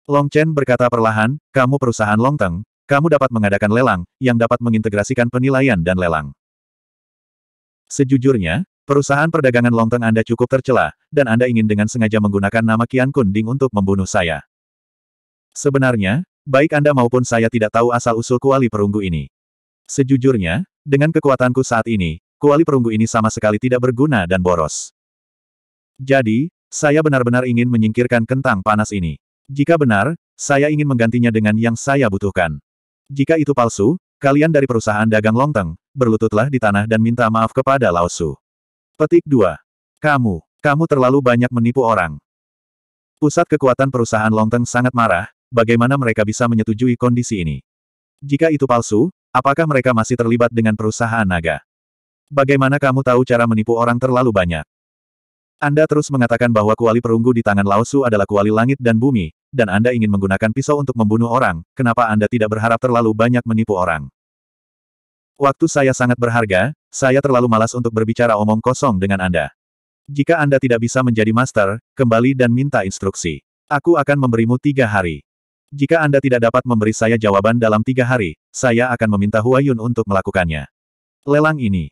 Long Chen berkata perlahan, kamu perusahaan Long Teng, kamu dapat mengadakan lelang, yang dapat mengintegrasikan penilaian dan lelang. Sejujurnya, perusahaan perdagangan longteng Anda cukup tercela, dan Anda ingin dengan sengaja menggunakan nama Kian Kunding untuk membunuh saya. Sebenarnya, baik Anda maupun saya tidak tahu asal-usul kuali perunggu ini. Sejujurnya, dengan kekuatanku saat ini, kuali perunggu ini sama sekali tidak berguna dan boros. Jadi, saya benar-benar ingin menyingkirkan kentang panas ini. Jika benar, saya ingin menggantinya dengan yang saya butuhkan. Jika itu palsu, kalian dari perusahaan dagang Longteng, berlututlah di tanah dan minta maaf kepada Lao Su. Petik 2. Kamu, kamu terlalu banyak menipu orang. Pusat kekuatan perusahaan Longteng sangat marah, bagaimana mereka bisa menyetujui kondisi ini. Jika itu palsu, apakah mereka masih terlibat dengan perusahaan naga? Bagaimana kamu tahu cara menipu orang terlalu banyak? Anda terus mengatakan bahwa kuali perunggu di tangan Laosu adalah kuali langit dan bumi, dan Anda ingin menggunakan pisau untuk membunuh orang, kenapa Anda tidak berharap terlalu banyak menipu orang? Waktu saya sangat berharga, saya terlalu malas untuk berbicara omong kosong dengan Anda. Jika Anda tidak bisa menjadi master, kembali dan minta instruksi. Aku akan memberimu tiga hari. Jika Anda tidak dapat memberi saya jawaban dalam tiga hari, saya akan meminta Huayun untuk melakukannya. Lelang ini.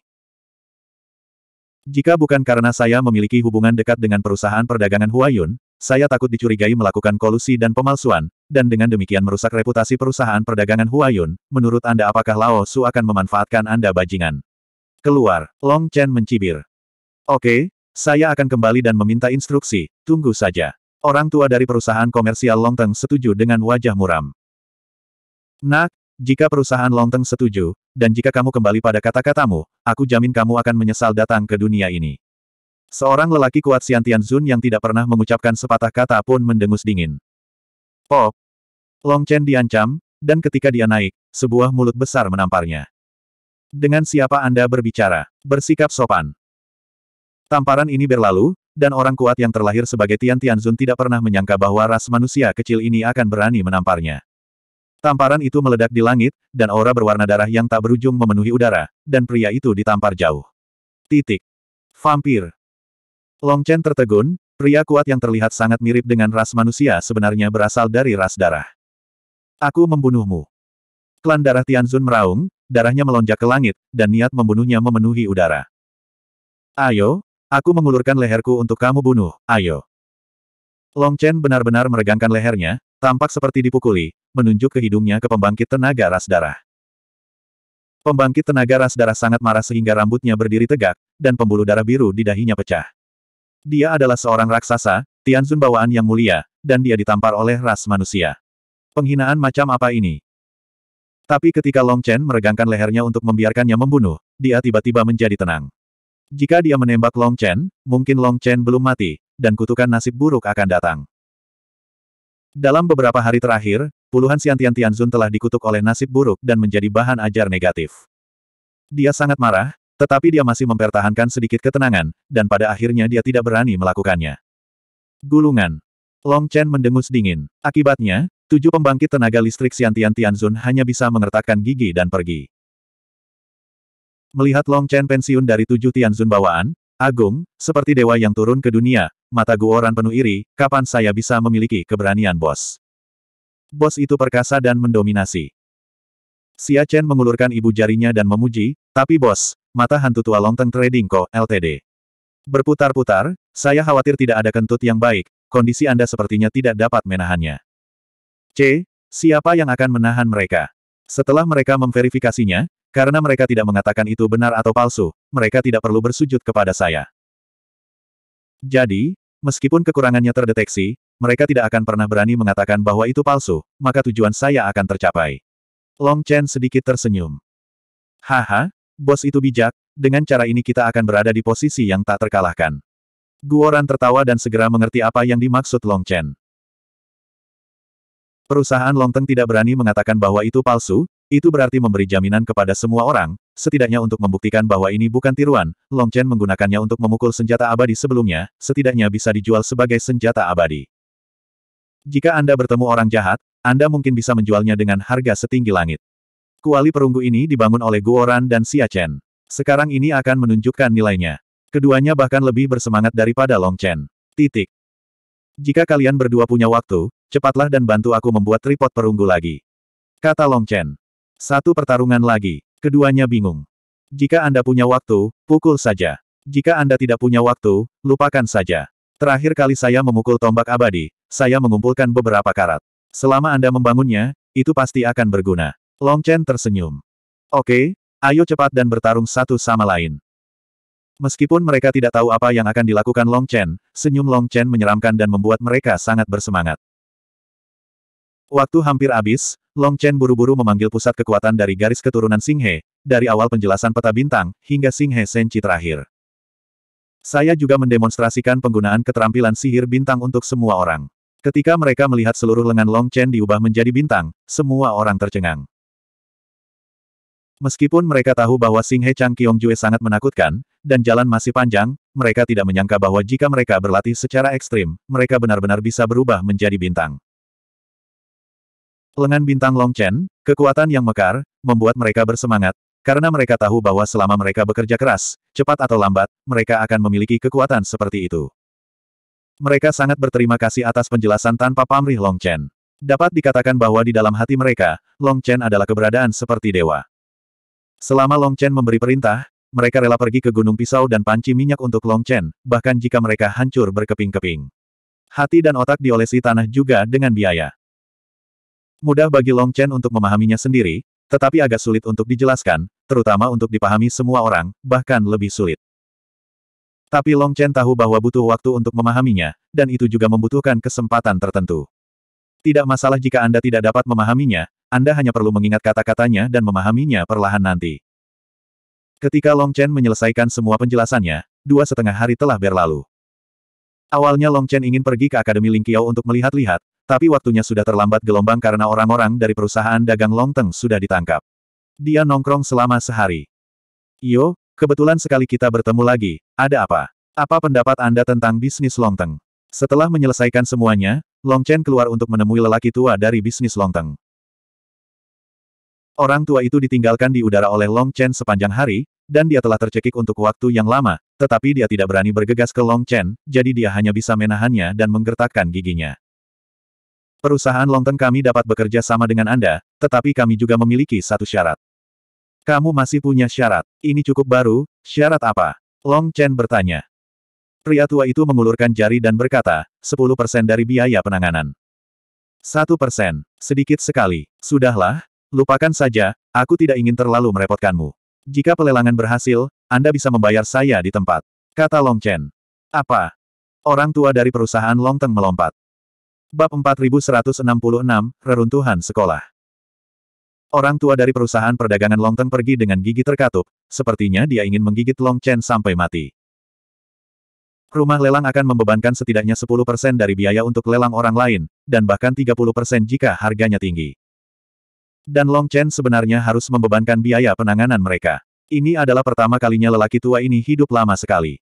Jika bukan karena saya memiliki hubungan dekat dengan perusahaan perdagangan Huayun, saya takut dicurigai melakukan kolusi dan pemalsuan, dan dengan demikian merusak reputasi perusahaan perdagangan Huayun. Menurut Anda apakah Lao Su akan memanfaatkan Anda bajingan? Keluar, Long Chen mencibir. Oke, saya akan kembali dan meminta instruksi, tunggu saja. Orang tua dari perusahaan komersial Longteng setuju dengan wajah muram. Nak, jika perusahaan Longteng setuju, dan jika kamu kembali pada kata-katamu, aku jamin kamu akan menyesal datang ke dunia ini. Seorang lelaki kuat Xian Tianzun yang tidak pernah mengucapkan sepatah kata pun mendengus dingin. Pop! Oh. Long Chen diancam, dan ketika dia naik, sebuah mulut besar menamparnya. Dengan siapa Anda berbicara? Bersikap sopan. Tamparan ini berlalu, dan orang kuat yang terlahir sebagai Tian Tianzun tidak pernah menyangka bahwa ras manusia kecil ini akan berani menamparnya. Tamparan itu meledak di langit, dan aura berwarna darah yang tak berujung memenuhi udara, dan pria itu ditampar jauh. Titik. Vampir. Long Chen tertegun, pria kuat yang terlihat sangat mirip dengan ras manusia sebenarnya berasal dari ras darah. Aku membunuhmu. Klan darah Tianzun meraung, darahnya melonjak ke langit, dan niat membunuhnya memenuhi udara. Ayo, aku mengulurkan leherku untuk kamu bunuh, ayo. Long Chen benar-benar meregangkan lehernya, tampak seperti dipukuli, menunjuk ke hidungnya ke pembangkit tenaga ras darah. Pembangkit tenaga ras darah sangat marah sehingga rambutnya berdiri tegak, dan pembuluh darah biru di dahinya pecah. Dia adalah seorang raksasa, Tianzun bawaan yang mulia, dan dia ditampar oleh ras manusia. Penghinaan macam apa ini? Tapi ketika Long Chen meregangkan lehernya untuk membiarkannya membunuh, dia tiba-tiba menjadi tenang. Jika dia menembak Long Chen, mungkin Long Chen belum mati, dan kutukan nasib buruk akan datang. Dalam beberapa hari terakhir, puluhan siantian Tianzun telah dikutuk oleh nasib buruk dan menjadi bahan ajar negatif. Dia sangat marah, tetapi dia masih mempertahankan sedikit ketenangan, dan pada akhirnya dia tidak berani melakukannya. Gulungan. Long Chen mendengus dingin. Akibatnya, tujuh pembangkit tenaga listrik siantian Tianzun hanya bisa mengertakkan gigi dan pergi. Melihat Long Chen pensiun dari tujuh Tianzun bawaan, Agung, seperti dewa yang turun ke dunia, mata Guoran penuh iri, kapan saya bisa memiliki keberanian bos? Bos itu perkasa dan mendominasi. Xia Chen mengulurkan ibu jarinya dan memuji, tapi bos, mata hantu tua Longteng Trading Co. Ltd. Berputar-putar, saya khawatir tidak ada kentut yang baik, kondisi Anda sepertinya tidak dapat menahannya. C. Siapa yang akan menahan mereka? Setelah mereka memverifikasinya, karena mereka tidak mengatakan itu benar atau palsu, mereka tidak perlu bersujud kepada saya. Jadi, meskipun kekurangannya terdeteksi, mereka tidak akan pernah berani mengatakan bahwa itu palsu, maka tujuan saya akan tercapai. Long Chen sedikit tersenyum. Haha, bos itu bijak, dengan cara ini kita akan berada di posisi yang tak terkalahkan. Guoran tertawa dan segera mengerti apa yang dimaksud Long Chen. Perusahaan Longteng tidak berani mengatakan bahwa itu palsu, itu berarti memberi jaminan kepada semua orang, setidaknya untuk membuktikan bahwa ini bukan tiruan, Long Chen menggunakannya untuk memukul senjata abadi sebelumnya, setidaknya bisa dijual sebagai senjata abadi. Jika Anda bertemu orang jahat, Anda mungkin bisa menjualnya dengan harga setinggi langit. Kuali perunggu ini dibangun oleh Guoran dan Siachen. Sekarang ini akan menunjukkan nilainya. Keduanya bahkan lebih bersemangat daripada Long Chen. Titik. Jika kalian berdua punya waktu, Cepatlah dan bantu aku membuat tripod perunggu lagi. Kata Long Chen. Satu pertarungan lagi. Keduanya bingung. Jika Anda punya waktu, pukul saja. Jika Anda tidak punya waktu, lupakan saja. Terakhir kali saya memukul tombak abadi, saya mengumpulkan beberapa karat. Selama Anda membangunnya, itu pasti akan berguna. Long Chen tersenyum. Oke, ayo cepat dan bertarung satu sama lain. Meskipun mereka tidak tahu apa yang akan dilakukan Long Chen, senyum Long Chen menyeramkan dan membuat mereka sangat bersemangat. Waktu hampir habis, Long Chen buru-buru memanggil pusat kekuatan dari garis keturunan Singhe, dari awal penjelasan peta bintang, hingga Singhe Senchi terakhir. Saya juga mendemonstrasikan penggunaan keterampilan sihir bintang untuk semua orang. Ketika mereka melihat seluruh lengan Long Chen diubah menjadi bintang, semua orang tercengang. Meskipun mereka tahu bahwa Singhe Chang Kyong Jue sangat menakutkan, dan jalan masih panjang, mereka tidak menyangka bahwa jika mereka berlatih secara ekstrim, mereka benar-benar bisa berubah menjadi bintang. Lengan bintang Long Chen, kekuatan yang mekar, membuat mereka bersemangat, karena mereka tahu bahwa selama mereka bekerja keras, cepat atau lambat, mereka akan memiliki kekuatan seperti itu. Mereka sangat berterima kasih atas penjelasan tanpa pamrih Long Chen. Dapat dikatakan bahwa di dalam hati mereka, Long Chen adalah keberadaan seperti dewa. Selama Long Chen memberi perintah, mereka rela pergi ke Gunung Pisau dan panci minyak untuk Long Chen, bahkan jika mereka hancur berkeping-keping. Hati dan otak diolesi tanah juga dengan biaya. Mudah bagi Long Chen untuk memahaminya sendiri, tetapi agak sulit untuk dijelaskan, terutama untuk dipahami semua orang, bahkan lebih sulit. Tapi Long Chen tahu bahwa butuh waktu untuk memahaminya, dan itu juga membutuhkan kesempatan tertentu. Tidak masalah jika Anda tidak dapat memahaminya, Anda hanya perlu mengingat kata-katanya dan memahaminya perlahan nanti. Ketika Long Chen menyelesaikan semua penjelasannya, dua setengah hari telah berlalu. Awalnya Long Chen ingin pergi ke Akademi Lingqiao untuk melihat-lihat, tapi waktunya sudah terlambat gelombang karena orang-orang dari perusahaan dagang Longteng sudah ditangkap. Dia nongkrong selama sehari. Yo, kebetulan sekali kita bertemu lagi, ada apa? Apa pendapat Anda tentang bisnis Longteng? Setelah menyelesaikan semuanya, Long Chen keluar untuk menemui lelaki tua dari bisnis Longteng. Orang tua itu ditinggalkan di udara oleh Long Chen sepanjang hari, dan dia telah tercekik untuk waktu yang lama, tetapi dia tidak berani bergegas ke Long Chen, jadi dia hanya bisa menahannya dan menggertakkan giginya. Perusahaan longten kami dapat bekerja sama dengan Anda, tetapi kami juga memiliki satu syarat. Kamu masih punya syarat. Ini cukup baru, syarat apa? Long Chen bertanya. Pria tua itu mengulurkan jari dan berkata, 10% dari biaya penanganan. Satu Sedikit sekali. Sudahlah, lupakan saja, aku tidak ingin terlalu merepotkanmu. Jika pelelangan berhasil, Anda bisa membayar saya di tempat. Kata Long Chen. Apa? Orang tua dari perusahaan Long Teng melompat. Bab 4166, Reruntuhan Sekolah Orang tua dari perusahaan perdagangan Longteng pergi dengan gigi terkatup, sepertinya dia ingin menggigit Long Chen sampai mati. Rumah lelang akan membebankan setidaknya 10% dari biaya untuk lelang orang lain, dan bahkan 30% jika harganya tinggi. Dan Long Chen sebenarnya harus membebankan biaya penanganan mereka. Ini adalah pertama kalinya lelaki tua ini hidup lama sekali.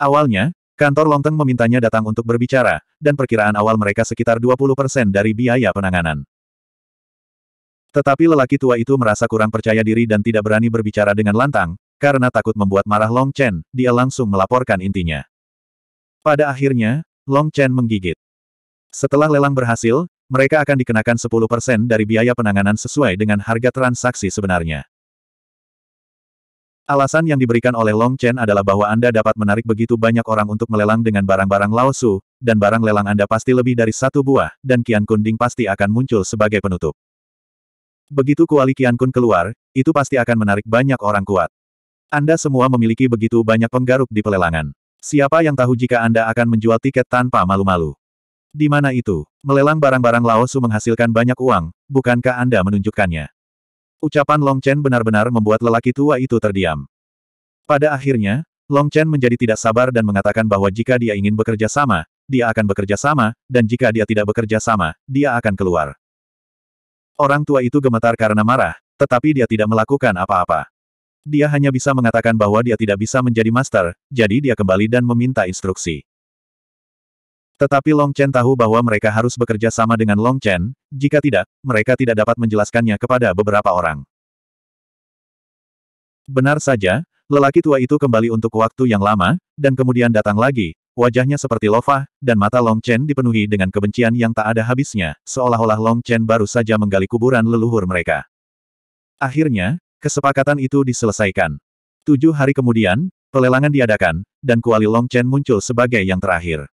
Awalnya, Kantor Longteng memintanya datang untuk berbicara, dan perkiraan awal mereka sekitar 20% dari biaya penanganan. Tetapi lelaki tua itu merasa kurang percaya diri dan tidak berani berbicara dengan lantang, karena takut membuat marah Long Chen, dia langsung melaporkan intinya. Pada akhirnya, Long Chen menggigit. Setelah lelang berhasil, mereka akan dikenakan 10% dari biaya penanganan sesuai dengan harga transaksi sebenarnya. Alasan yang diberikan oleh Long Chen adalah bahwa Anda dapat menarik begitu banyak orang untuk melelang dengan barang-barang Laosu, dan barang lelang Anda pasti lebih dari satu buah, dan Kian Kun Ding pasti akan muncul sebagai penutup. Begitu kuali Kian Kun keluar, itu pasti akan menarik banyak orang kuat. Anda semua memiliki begitu banyak penggaruk di pelelangan. Siapa yang tahu jika Anda akan menjual tiket tanpa malu-malu? Di mana itu? Melelang barang-barang Laosu menghasilkan banyak uang, bukankah Anda menunjukkannya? Ucapan Long Chen benar-benar membuat lelaki tua itu terdiam. Pada akhirnya, Long Chen menjadi tidak sabar dan mengatakan bahwa jika dia ingin bekerja sama, dia akan bekerja sama, dan jika dia tidak bekerja sama, dia akan keluar. Orang tua itu gemetar karena marah, tetapi dia tidak melakukan apa-apa. Dia hanya bisa mengatakan bahwa dia tidak bisa menjadi master, jadi dia kembali dan meminta instruksi. Tetapi Long Chen tahu bahwa mereka harus bekerja sama dengan Long Chen, jika tidak, mereka tidak dapat menjelaskannya kepada beberapa orang. Benar saja, lelaki tua itu kembali untuk waktu yang lama, dan kemudian datang lagi, wajahnya seperti lofa, dan mata Long Chen dipenuhi dengan kebencian yang tak ada habisnya, seolah-olah Long Chen baru saja menggali kuburan leluhur mereka. Akhirnya, kesepakatan itu diselesaikan. Tujuh hari kemudian, pelelangan diadakan, dan kuali Long Chen muncul sebagai yang terakhir.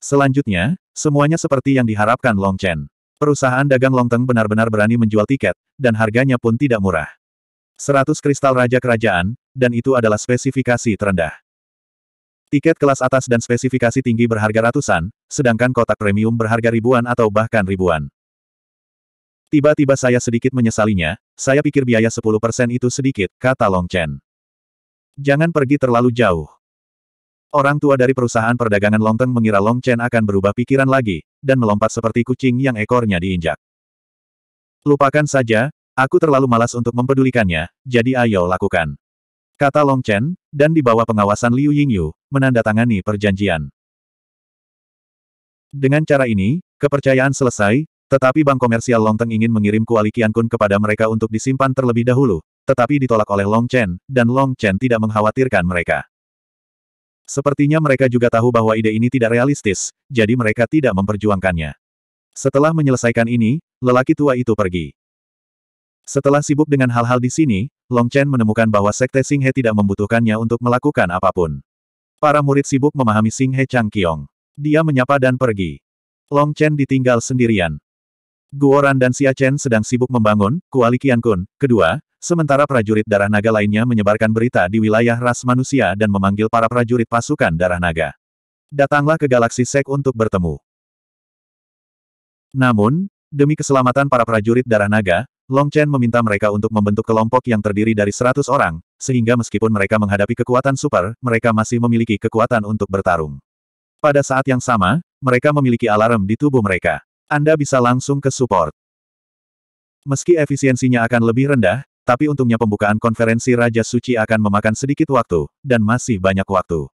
Selanjutnya, semuanya seperti yang diharapkan Long Chen. Perusahaan dagang long teng benar-benar berani menjual tiket, dan harganya pun tidak murah. 100 kristal Raja Kerajaan, dan itu adalah spesifikasi terendah. Tiket kelas atas dan spesifikasi tinggi berharga ratusan, sedangkan kotak premium berharga ribuan atau bahkan ribuan. Tiba-tiba saya sedikit menyesalinya, saya pikir biaya 10% itu sedikit, kata Long Chen. Jangan pergi terlalu jauh. Orang tua dari perusahaan perdagangan Longteng mengira Long Chen akan berubah pikiran lagi, dan melompat seperti kucing yang ekornya diinjak. Lupakan saja, aku terlalu malas untuk mempedulikannya, jadi ayo lakukan. Kata Long Chen, dan di bawah pengawasan Liu Yingyu, menandatangani perjanjian. Dengan cara ini, kepercayaan selesai, tetapi bank komersial Longteng ingin mengirim kuali Kun kepada mereka untuk disimpan terlebih dahulu, tetapi ditolak oleh Long Chen, dan Long Chen tidak mengkhawatirkan mereka. Sepertinya mereka juga tahu bahwa ide ini tidak realistis, jadi mereka tidak memperjuangkannya. Setelah menyelesaikan ini, lelaki tua itu pergi. Setelah sibuk dengan hal-hal di sini, Long Chen menemukan bahwa Sekte Sing He tidak membutuhkannya untuk melakukan apapun. Para murid sibuk memahami Sing He Chang Qiong. Dia menyapa dan pergi. Long Chen ditinggal sendirian. Guoran dan Xia Chen sedang sibuk membangun, Kuali Kun, kedua, sementara prajurit darah naga lainnya menyebarkan berita di wilayah ras manusia dan memanggil para prajurit pasukan darah naga. Datanglah ke Galaksi Sek untuk bertemu. Namun, demi keselamatan para prajurit darah naga, Long Chen meminta mereka untuk membentuk kelompok yang terdiri dari 100 orang, sehingga meskipun mereka menghadapi kekuatan super, mereka masih memiliki kekuatan untuk bertarung. Pada saat yang sama, mereka memiliki alarm di tubuh mereka. Anda bisa langsung ke support. Meski efisiensinya akan lebih rendah, tapi untungnya pembukaan konferensi Raja Suci akan memakan sedikit waktu, dan masih banyak waktu.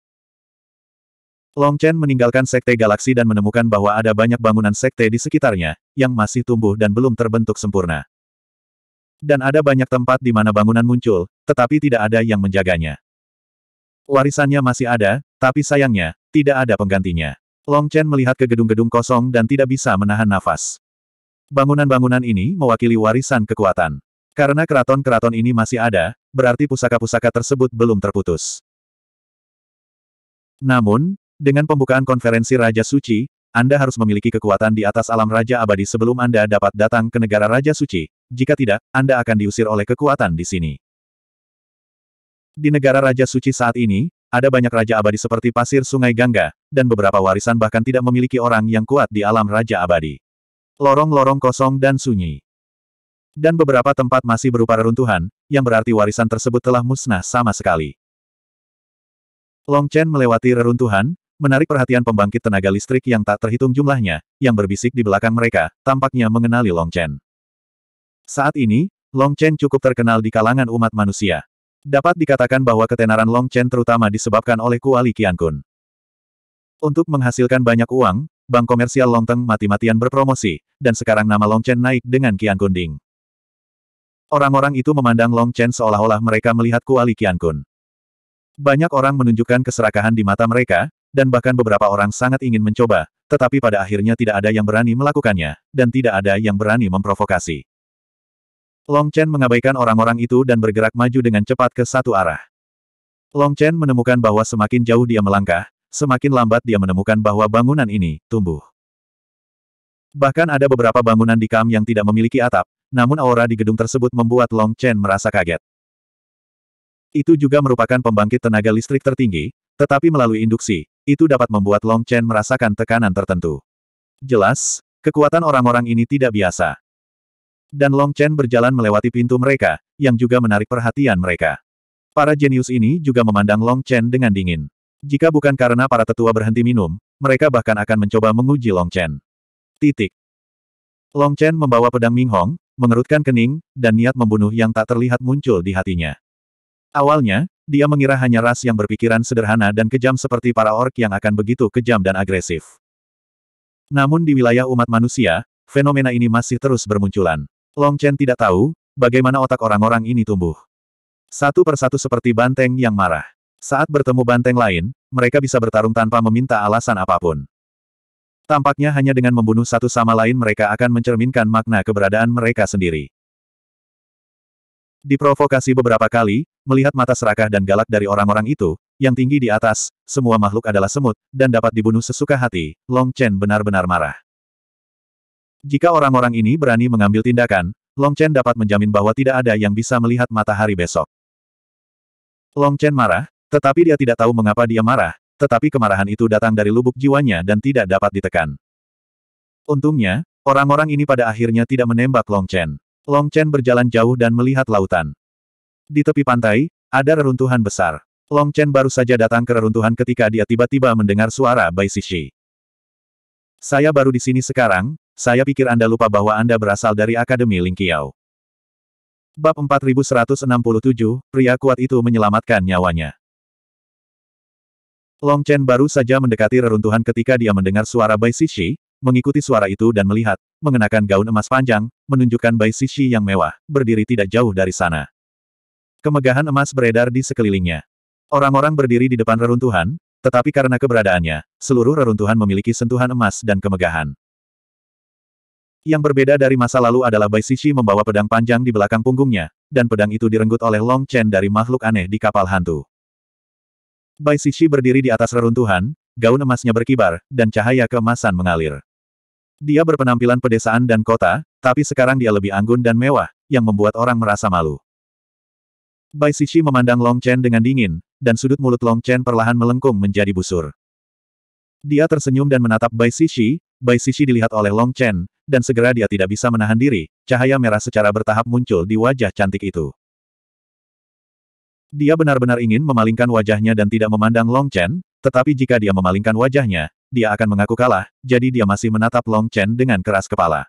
Long Chen meninggalkan Sekte Galaksi dan menemukan bahwa ada banyak bangunan sekte di sekitarnya, yang masih tumbuh dan belum terbentuk sempurna. Dan ada banyak tempat di mana bangunan muncul, tetapi tidak ada yang menjaganya. Warisannya masih ada, tapi sayangnya, tidak ada penggantinya. Long Chen melihat ke gedung-gedung kosong dan tidak bisa menahan nafas. Bangunan-bangunan ini mewakili warisan kekuatan. Karena keraton-keraton ini masih ada, berarti pusaka-pusaka tersebut belum terputus. Namun, dengan pembukaan konferensi Raja Suci, Anda harus memiliki kekuatan di atas alam Raja Abadi sebelum Anda dapat datang ke negara Raja Suci. Jika tidak, Anda akan diusir oleh kekuatan di sini. Di negara Raja Suci saat ini, ada banyak raja abadi seperti pasir sungai Gangga, dan beberapa warisan bahkan tidak memiliki orang yang kuat di alam raja abadi. Lorong-lorong kosong dan sunyi. Dan beberapa tempat masih berupa reruntuhan, yang berarti warisan tersebut telah musnah sama sekali. Long Chen melewati reruntuhan, menarik perhatian pembangkit tenaga listrik yang tak terhitung jumlahnya, yang berbisik di belakang mereka, tampaknya mengenali Long Chen. Saat ini, Long Chen cukup terkenal di kalangan umat manusia. Dapat dikatakan bahwa ketenaran Long Chen terutama disebabkan oleh Kuali Qiankun. Untuk menghasilkan banyak uang, bank komersial Long Longteng mati-matian berpromosi, dan sekarang nama Long Chen naik dengan Kian Ding. Orang-orang itu memandang Long Chen seolah-olah mereka melihat Kuali Kian Kun. Banyak orang menunjukkan keserakahan di mata mereka, dan bahkan beberapa orang sangat ingin mencoba, tetapi pada akhirnya tidak ada yang berani melakukannya, dan tidak ada yang berani memprovokasi. Long Chen mengabaikan orang-orang itu dan bergerak maju dengan cepat ke satu arah. Long Chen menemukan bahwa semakin jauh dia melangkah, semakin lambat dia menemukan bahwa bangunan ini tumbuh. Bahkan ada beberapa bangunan di Kam yang tidak memiliki atap, namun aura di gedung tersebut membuat Long Chen merasa kaget. Itu juga merupakan pembangkit tenaga listrik tertinggi, tetapi melalui induksi, itu dapat membuat Long Chen merasakan tekanan tertentu. Jelas, kekuatan orang-orang ini tidak biasa. Dan Long Chen berjalan melewati pintu mereka, yang juga menarik perhatian mereka. Para jenius ini juga memandang Long Chen dengan dingin. Jika bukan karena para tetua berhenti minum, mereka bahkan akan mencoba menguji Long Chen. Titik. Long Chen membawa pedang Ming Hong, mengerutkan kening, dan niat membunuh yang tak terlihat muncul di hatinya. Awalnya, dia mengira hanya ras yang berpikiran sederhana dan kejam seperti para ork yang akan begitu kejam dan agresif. Namun di wilayah umat manusia, fenomena ini masih terus bermunculan. Long Chen tidak tahu, bagaimana otak orang-orang ini tumbuh. Satu persatu seperti banteng yang marah. Saat bertemu banteng lain, mereka bisa bertarung tanpa meminta alasan apapun. Tampaknya hanya dengan membunuh satu sama lain mereka akan mencerminkan makna keberadaan mereka sendiri. Diprovokasi beberapa kali, melihat mata serakah dan galak dari orang-orang itu, yang tinggi di atas, semua makhluk adalah semut, dan dapat dibunuh sesuka hati, Long Chen benar-benar marah. Jika orang-orang ini berani mengambil tindakan, Long Chen dapat menjamin bahwa tidak ada yang bisa melihat matahari besok. Long Chen marah, tetapi dia tidak tahu mengapa dia marah, tetapi kemarahan itu datang dari lubuk jiwanya dan tidak dapat ditekan. Untungnya, orang-orang ini pada akhirnya tidak menembak Long Chen. Long Chen berjalan jauh dan melihat lautan. Di tepi pantai, ada reruntuhan besar. Long Chen baru saja datang ke reruntuhan ketika dia tiba-tiba mendengar suara Bai Sishi. Saya baru di sini sekarang, saya pikir Anda lupa bahwa Anda berasal dari Akademi Lingqiao. Bab 4167, pria kuat itu menyelamatkan nyawanya. Long Chen baru saja mendekati reruntuhan ketika dia mendengar suara Bai Sishi, mengikuti suara itu dan melihat, mengenakan gaun emas panjang, menunjukkan Bai Sishi yang mewah, berdiri tidak jauh dari sana. Kemegahan emas beredar di sekelilingnya. Orang-orang berdiri di depan reruntuhan, tetapi karena keberadaannya, seluruh reruntuhan memiliki sentuhan emas dan kemegahan. Yang berbeda dari masa lalu adalah Bai Sishi membawa pedang panjang di belakang punggungnya, dan pedang itu direnggut oleh Long Chen dari makhluk aneh di kapal hantu. Bai Sishi berdiri di atas reruntuhan, gaun emasnya berkibar, dan cahaya keemasan mengalir. Dia berpenampilan pedesaan dan kota, tapi sekarang dia lebih anggun dan mewah, yang membuat orang merasa malu. Bai Sishi memandang Long Chen dengan dingin, dan sudut mulut Long Chen perlahan melengkung menjadi busur. Dia tersenyum dan menatap Bai Sishi, Bai Sishi dilihat oleh Long Chen, dan segera dia tidak bisa menahan diri, cahaya merah secara bertahap muncul di wajah cantik itu. Dia benar-benar ingin memalingkan wajahnya dan tidak memandang Long Chen, tetapi jika dia memalingkan wajahnya, dia akan mengaku kalah, jadi dia masih menatap Long Chen dengan keras kepala.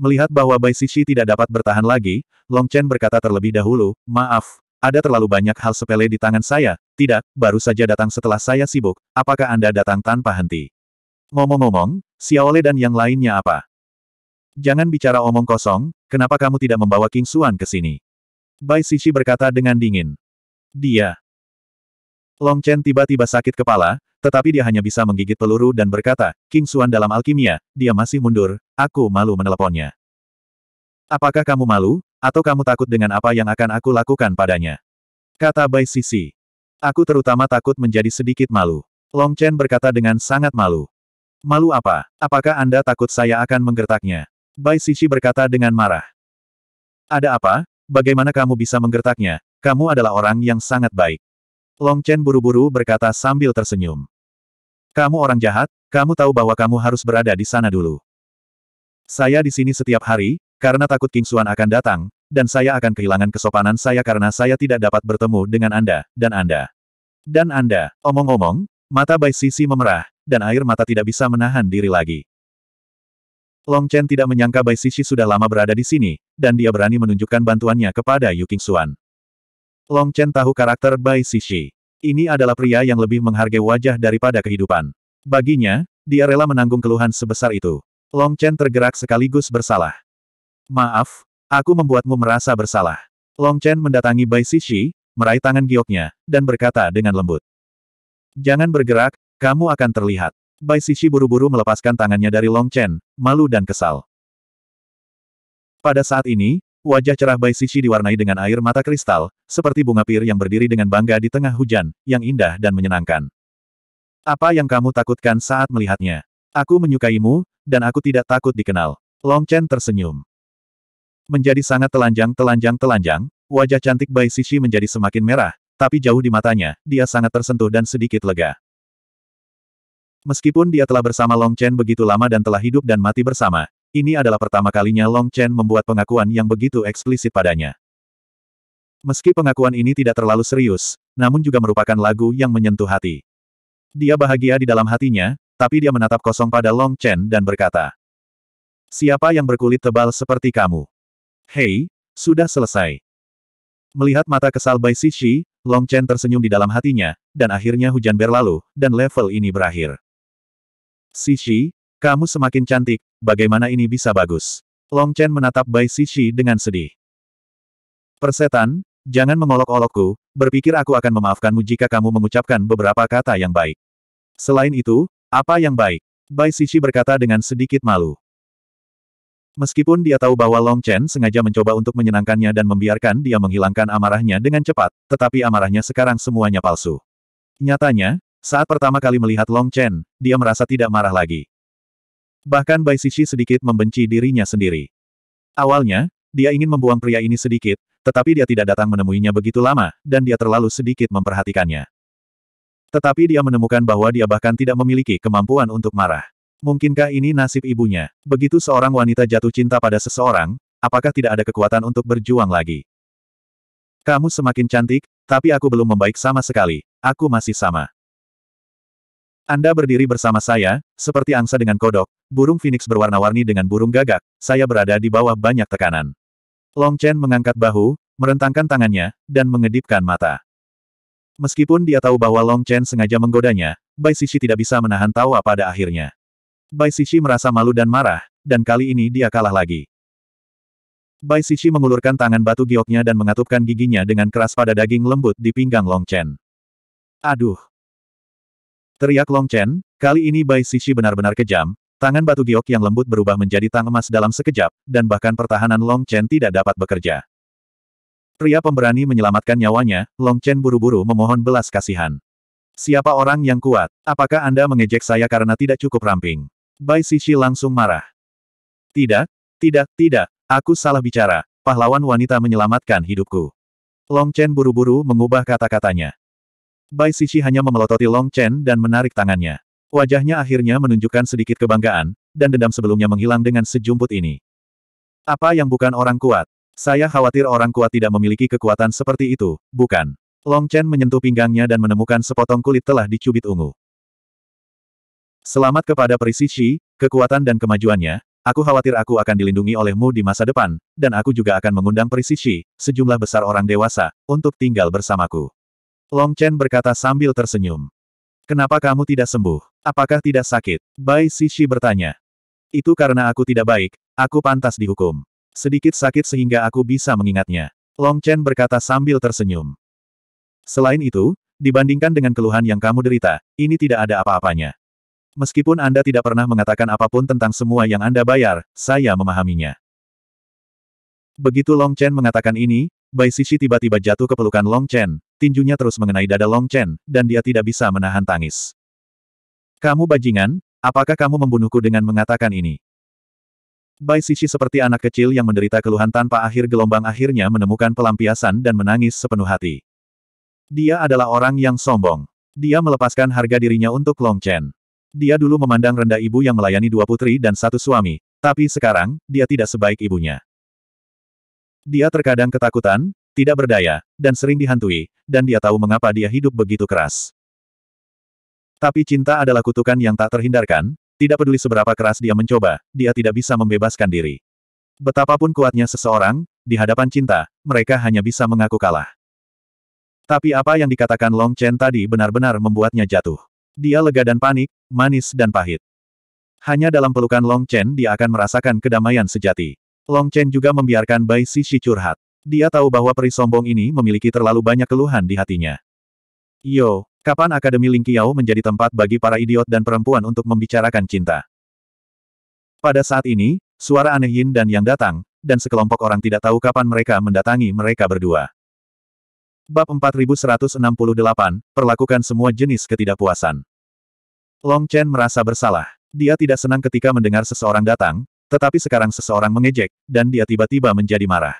Melihat bahwa Bai Xixi tidak dapat bertahan lagi, Long Chen berkata terlebih dahulu, Maaf, ada terlalu banyak hal sepele di tangan saya, tidak, baru saja datang setelah saya sibuk, apakah Anda datang tanpa henti? Ngomong-ngomong, Xiaole dan yang lainnya apa? Jangan bicara omong kosong, kenapa kamu tidak membawa King Xuan ke sini? Bai Sisi berkata dengan dingin. Dia. Long Chen tiba-tiba sakit kepala, tetapi dia hanya bisa menggigit peluru dan berkata, King Xuan dalam alkimia, dia masih mundur, aku malu meneleponnya. Apakah kamu malu, atau kamu takut dengan apa yang akan aku lakukan padanya? Kata Bai Sisi. Aku terutama takut menjadi sedikit malu. Long Chen berkata dengan sangat malu. Malu apa? Apakah Anda takut saya akan menggertaknya? Bai Sisi berkata dengan marah. Ada apa? Bagaimana kamu bisa menggertaknya? Kamu adalah orang yang sangat baik. Long Chen buru-buru berkata sambil tersenyum. Kamu orang jahat, kamu tahu bahwa kamu harus berada di sana dulu. Saya di sini setiap hari, karena takut King Xuan akan datang, dan saya akan kehilangan kesopanan saya karena saya tidak dapat bertemu dengan Anda, dan Anda. Dan Anda, omong-omong, Mata Bai Sisi memerah, dan air mata tidak bisa menahan diri lagi. Long Chen tidak menyangka Bai Sisi sudah lama berada di sini, dan dia berani menunjukkan bantuannya kepada Yu Xuan. Long Chen tahu karakter Bai Sisi. Ini adalah pria yang lebih menghargai wajah daripada kehidupan. Baginya, dia rela menanggung keluhan sebesar itu. Long Chen tergerak sekaligus bersalah. Maaf, aku membuatmu merasa bersalah. Long Chen mendatangi Bai Sisi, meraih tangan gioknya, dan berkata dengan lembut. Jangan bergerak, kamu akan terlihat. Bai Sisi buru-buru melepaskan tangannya dari Long Chen, malu dan kesal. Pada saat ini, wajah cerah Bai Sisi diwarnai dengan air mata kristal, seperti bunga pir yang berdiri dengan bangga di tengah hujan, yang indah dan menyenangkan. Apa yang kamu takutkan saat melihatnya? Aku menyukaimu, dan aku tidak takut dikenal. Long Chen tersenyum. Menjadi sangat telanjang-telanjang-telanjang, wajah cantik Bai Sisi menjadi semakin merah, tapi jauh di matanya, dia sangat tersentuh dan sedikit lega. Meskipun dia telah bersama Long Chen begitu lama dan telah hidup dan mati bersama, ini adalah pertama kalinya Long Chen membuat pengakuan yang begitu eksplisit padanya. Meski pengakuan ini tidak terlalu serius, namun juga merupakan lagu yang menyentuh hati. Dia bahagia di dalam hatinya, tapi dia menatap kosong pada Long Chen dan berkata, Siapa yang berkulit tebal seperti kamu? Hei, sudah selesai. Melihat mata kesal Bai Sishi, Long Chen tersenyum di dalam hatinya, dan akhirnya hujan berlalu, dan level ini berakhir. Sishi, kamu semakin cantik, bagaimana ini bisa bagus? Long Chen menatap Bai Sishi dengan sedih. Persetan, jangan mengolok-olokku, berpikir aku akan memaafkanmu jika kamu mengucapkan beberapa kata yang baik. Selain itu, apa yang baik? Bai Sishi berkata dengan sedikit malu. Meskipun dia tahu bahwa Long Chen sengaja mencoba untuk menyenangkannya dan membiarkan dia menghilangkan amarahnya dengan cepat, tetapi amarahnya sekarang semuanya palsu. Nyatanya, saat pertama kali melihat Long Chen, dia merasa tidak marah lagi. Bahkan Bai Sisi sedikit membenci dirinya sendiri. Awalnya, dia ingin membuang pria ini sedikit, tetapi dia tidak datang menemuinya begitu lama, dan dia terlalu sedikit memperhatikannya. Tetapi dia menemukan bahwa dia bahkan tidak memiliki kemampuan untuk marah. Mungkinkah ini nasib ibunya? Begitu seorang wanita jatuh cinta pada seseorang, apakah tidak ada kekuatan untuk berjuang lagi? Kamu semakin cantik, tapi aku belum membaik sama sekali. Aku masih sama. Anda berdiri bersama saya, seperti angsa dengan kodok, burung phoenix berwarna-warni dengan burung gagak, saya berada di bawah banyak tekanan. Long Chen mengangkat bahu, merentangkan tangannya, dan mengedipkan mata. Meskipun dia tahu bahwa Long Chen sengaja menggodanya, Bai Sisi tidak bisa menahan tawa pada akhirnya. Bai Sishi merasa malu dan marah, dan kali ini dia kalah lagi. Bai Sishi mengulurkan tangan batu gioknya dan mengatupkan giginya dengan keras pada daging lembut di pinggang Long Chen. Aduh! Teriak Long Chen, kali ini Bai Sishi benar-benar kejam, tangan batu giok yang lembut berubah menjadi tang emas dalam sekejap, dan bahkan pertahanan Long Chen tidak dapat bekerja. Pria pemberani menyelamatkan nyawanya, Long Chen buru-buru memohon belas kasihan. Siapa orang yang kuat? Apakah Anda mengejek saya karena tidak cukup ramping? Bai Sishi langsung marah. Tidak, tidak, tidak, aku salah bicara, pahlawan wanita menyelamatkan hidupku. Long Chen buru-buru mengubah kata-katanya. Bai Sishi hanya memelototi Long Chen dan menarik tangannya. Wajahnya akhirnya menunjukkan sedikit kebanggaan, dan dendam sebelumnya menghilang dengan sejumput ini. Apa yang bukan orang kuat? Saya khawatir orang kuat tidak memiliki kekuatan seperti itu, bukan? Long Chen menyentuh pinggangnya dan menemukan sepotong kulit telah dicubit ungu. Selamat kepada Perisici, kekuatan dan kemajuannya, aku khawatir aku akan dilindungi olehmu di masa depan, dan aku juga akan mengundang Perisici, sejumlah besar orang dewasa, untuk tinggal bersamaku. Long Chen berkata sambil tersenyum. Kenapa kamu tidak sembuh? Apakah tidak sakit? Bai Sishi bertanya. Itu karena aku tidak baik, aku pantas dihukum. Sedikit sakit sehingga aku bisa mengingatnya. Long Chen berkata sambil tersenyum. Selain itu, dibandingkan dengan keluhan yang kamu derita, ini tidak ada apa-apanya. Meskipun Anda tidak pernah mengatakan apapun tentang semua yang Anda bayar, saya memahaminya. Begitu Long Chen mengatakan ini, Bai Sisi tiba-tiba jatuh ke pelukan Long Chen, tinjunya terus mengenai dada Long Chen, dan dia tidak bisa menahan tangis. Kamu bajingan, apakah kamu membunuhku dengan mengatakan ini? Bai Sisi seperti anak kecil yang menderita keluhan tanpa akhir gelombang akhirnya menemukan pelampiasan dan menangis sepenuh hati. Dia adalah orang yang sombong. Dia melepaskan harga dirinya untuk Long Chen. Dia dulu memandang rendah ibu yang melayani dua putri dan satu suami, tapi sekarang, dia tidak sebaik ibunya. Dia terkadang ketakutan, tidak berdaya, dan sering dihantui, dan dia tahu mengapa dia hidup begitu keras. Tapi cinta adalah kutukan yang tak terhindarkan, tidak peduli seberapa keras dia mencoba, dia tidak bisa membebaskan diri. Betapapun kuatnya seseorang, di hadapan cinta, mereka hanya bisa mengaku kalah. Tapi apa yang dikatakan Long Chen tadi benar-benar membuatnya jatuh. Dia lega dan panik, manis dan pahit. Hanya dalam pelukan Long Chen dia akan merasakan kedamaian sejati. Long Chen juga membiarkan Bai Sisi curhat. Dia tahu bahwa peri sombong ini memiliki terlalu banyak keluhan di hatinya. Yo, kapan Akademi Ling Qiao menjadi tempat bagi para idiot dan perempuan untuk membicarakan cinta? Pada saat ini, suara aneh Yin dan Yang datang, dan sekelompok orang tidak tahu kapan mereka mendatangi mereka berdua. Bab 4168, Perlakukan Semua Jenis Ketidakpuasan Long Chen merasa bersalah. Dia tidak senang ketika mendengar seseorang datang, tetapi sekarang seseorang mengejek, dan dia tiba-tiba menjadi marah.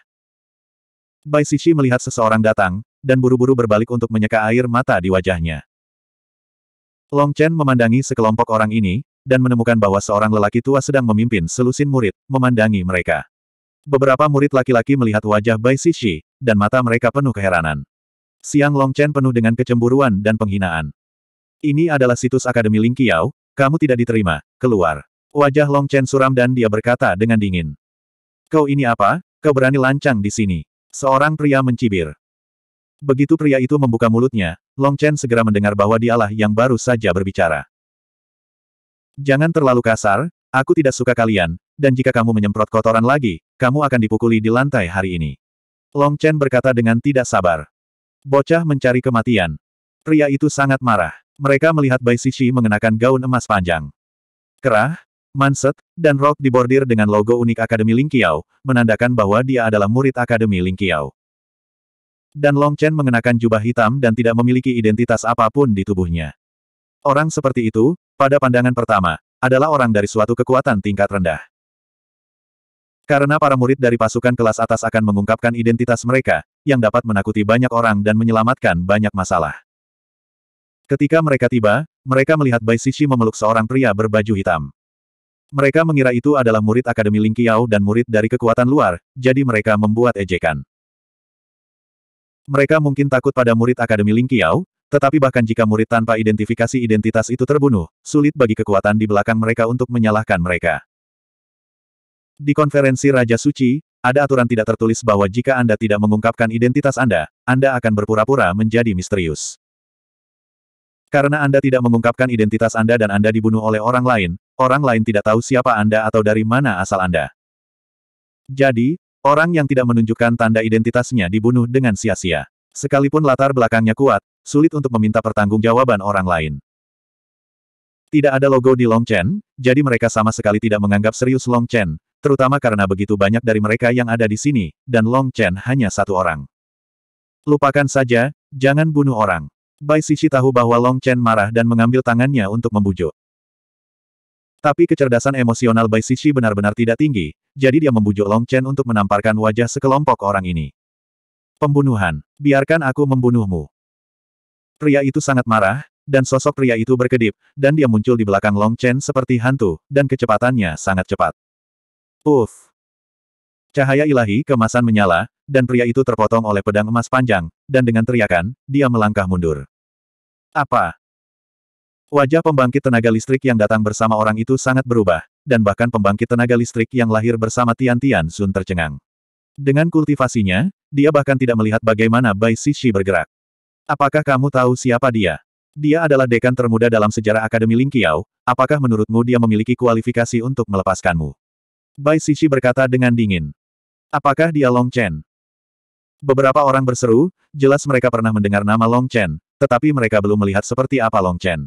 Bai Sishi melihat seseorang datang, dan buru-buru berbalik untuk menyeka air mata di wajahnya. Long Chen memandangi sekelompok orang ini, dan menemukan bahwa seorang lelaki tua sedang memimpin selusin murid, memandangi mereka. Beberapa murid laki-laki melihat wajah Bai Sishi, dan mata mereka penuh keheranan. Siang Long Chen penuh dengan kecemburuan dan penghinaan. Ini adalah situs Akademi Ling Qiao, kamu tidak diterima, keluar. Wajah Long Chen suram dan dia berkata dengan dingin. Kau ini apa? Kau berani lancang di sini. Seorang pria mencibir. Begitu pria itu membuka mulutnya, Long Chen segera mendengar bahwa dialah yang baru saja berbicara. Jangan terlalu kasar, aku tidak suka kalian, dan jika kamu menyemprot kotoran lagi, kamu akan dipukuli di lantai hari ini. Long Chen berkata dengan tidak sabar. Bocah mencari kematian. Pria itu sangat marah. Mereka melihat Bai Sishi mengenakan gaun emas panjang. Kerah, manset, dan rok dibordir dengan logo unik Akademi Lingqiao, menandakan bahwa dia adalah murid Akademi Lingqiao. Dan Long Chen mengenakan jubah hitam dan tidak memiliki identitas apapun di tubuhnya. Orang seperti itu, pada pandangan pertama, adalah orang dari suatu kekuatan tingkat rendah. Karena para murid dari pasukan kelas atas akan mengungkapkan identitas mereka, yang dapat menakuti banyak orang dan menyelamatkan banyak masalah. Ketika mereka tiba, mereka melihat Bai Sishi memeluk seorang pria berbaju hitam. Mereka mengira itu adalah murid Akademi Ling Qiao dan murid dari kekuatan luar, jadi mereka membuat ejekan. Mereka mungkin takut pada murid Akademi Ling Qiao, tetapi bahkan jika murid tanpa identifikasi identitas itu terbunuh, sulit bagi kekuatan di belakang mereka untuk menyalahkan mereka. Di konferensi Raja Suci, ada aturan tidak tertulis bahwa jika Anda tidak mengungkapkan identitas Anda, Anda akan berpura-pura menjadi misterius. Karena Anda tidak mengungkapkan identitas Anda dan Anda dibunuh oleh orang lain, orang lain tidak tahu siapa Anda atau dari mana asal Anda. Jadi, orang yang tidak menunjukkan tanda identitasnya dibunuh dengan sia-sia. Sekalipun latar belakangnya kuat, sulit untuk meminta pertanggungjawaban orang lain. Tidak ada logo di Long Chen, jadi mereka sama sekali tidak menganggap serius Long Chen, terutama karena begitu banyak dari mereka yang ada di sini, dan Long Chen hanya satu orang. Lupakan saja, jangan bunuh orang. Bai Sisi tahu bahwa Long Chen marah dan mengambil tangannya untuk membujuk. Tapi kecerdasan emosional Bai Sisi benar-benar tidak tinggi, jadi dia membujuk Long Chen untuk menamparkan wajah sekelompok orang ini. Pembunuhan. Biarkan aku membunuhmu. Pria itu sangat marah, dan sosok pria itu berkedip, dan dia muncul di belakang Long Chen seperti hantu, dan kecepatannya sangat cepat. Uff, Cahaya ilahi kemasan menyala, dan pria itu terpotong oleh pedang emas panjang, dan dengan teriakan, dia melangkah mundur. Apa? Wajah pembangkit tenaga listrik yang datang bersama orang itu sangat berubah, dan bahkan pembangkit tenaga listrik yang lahir bersama Tian Tian Sun tercengang. Dengan kultivasinya, dia bahkan tidak melihat bagaimana Bai Sishi bergerak. Apakah kamu tahu siapa dia? Dia adalah dekan termuda dalam sejarah Akademi Ling Lingqiao, apakah menurutmu dia memiliki kualifikasi untuk melepaskanmu? Bai Sishi berkata dengan dingin. Apakah dia Long Chen? Beberapa orang berseru, jelas mereka pernah mendengar nama Long Chen, tetapi mereka belum melihat seperti apa Long Chen.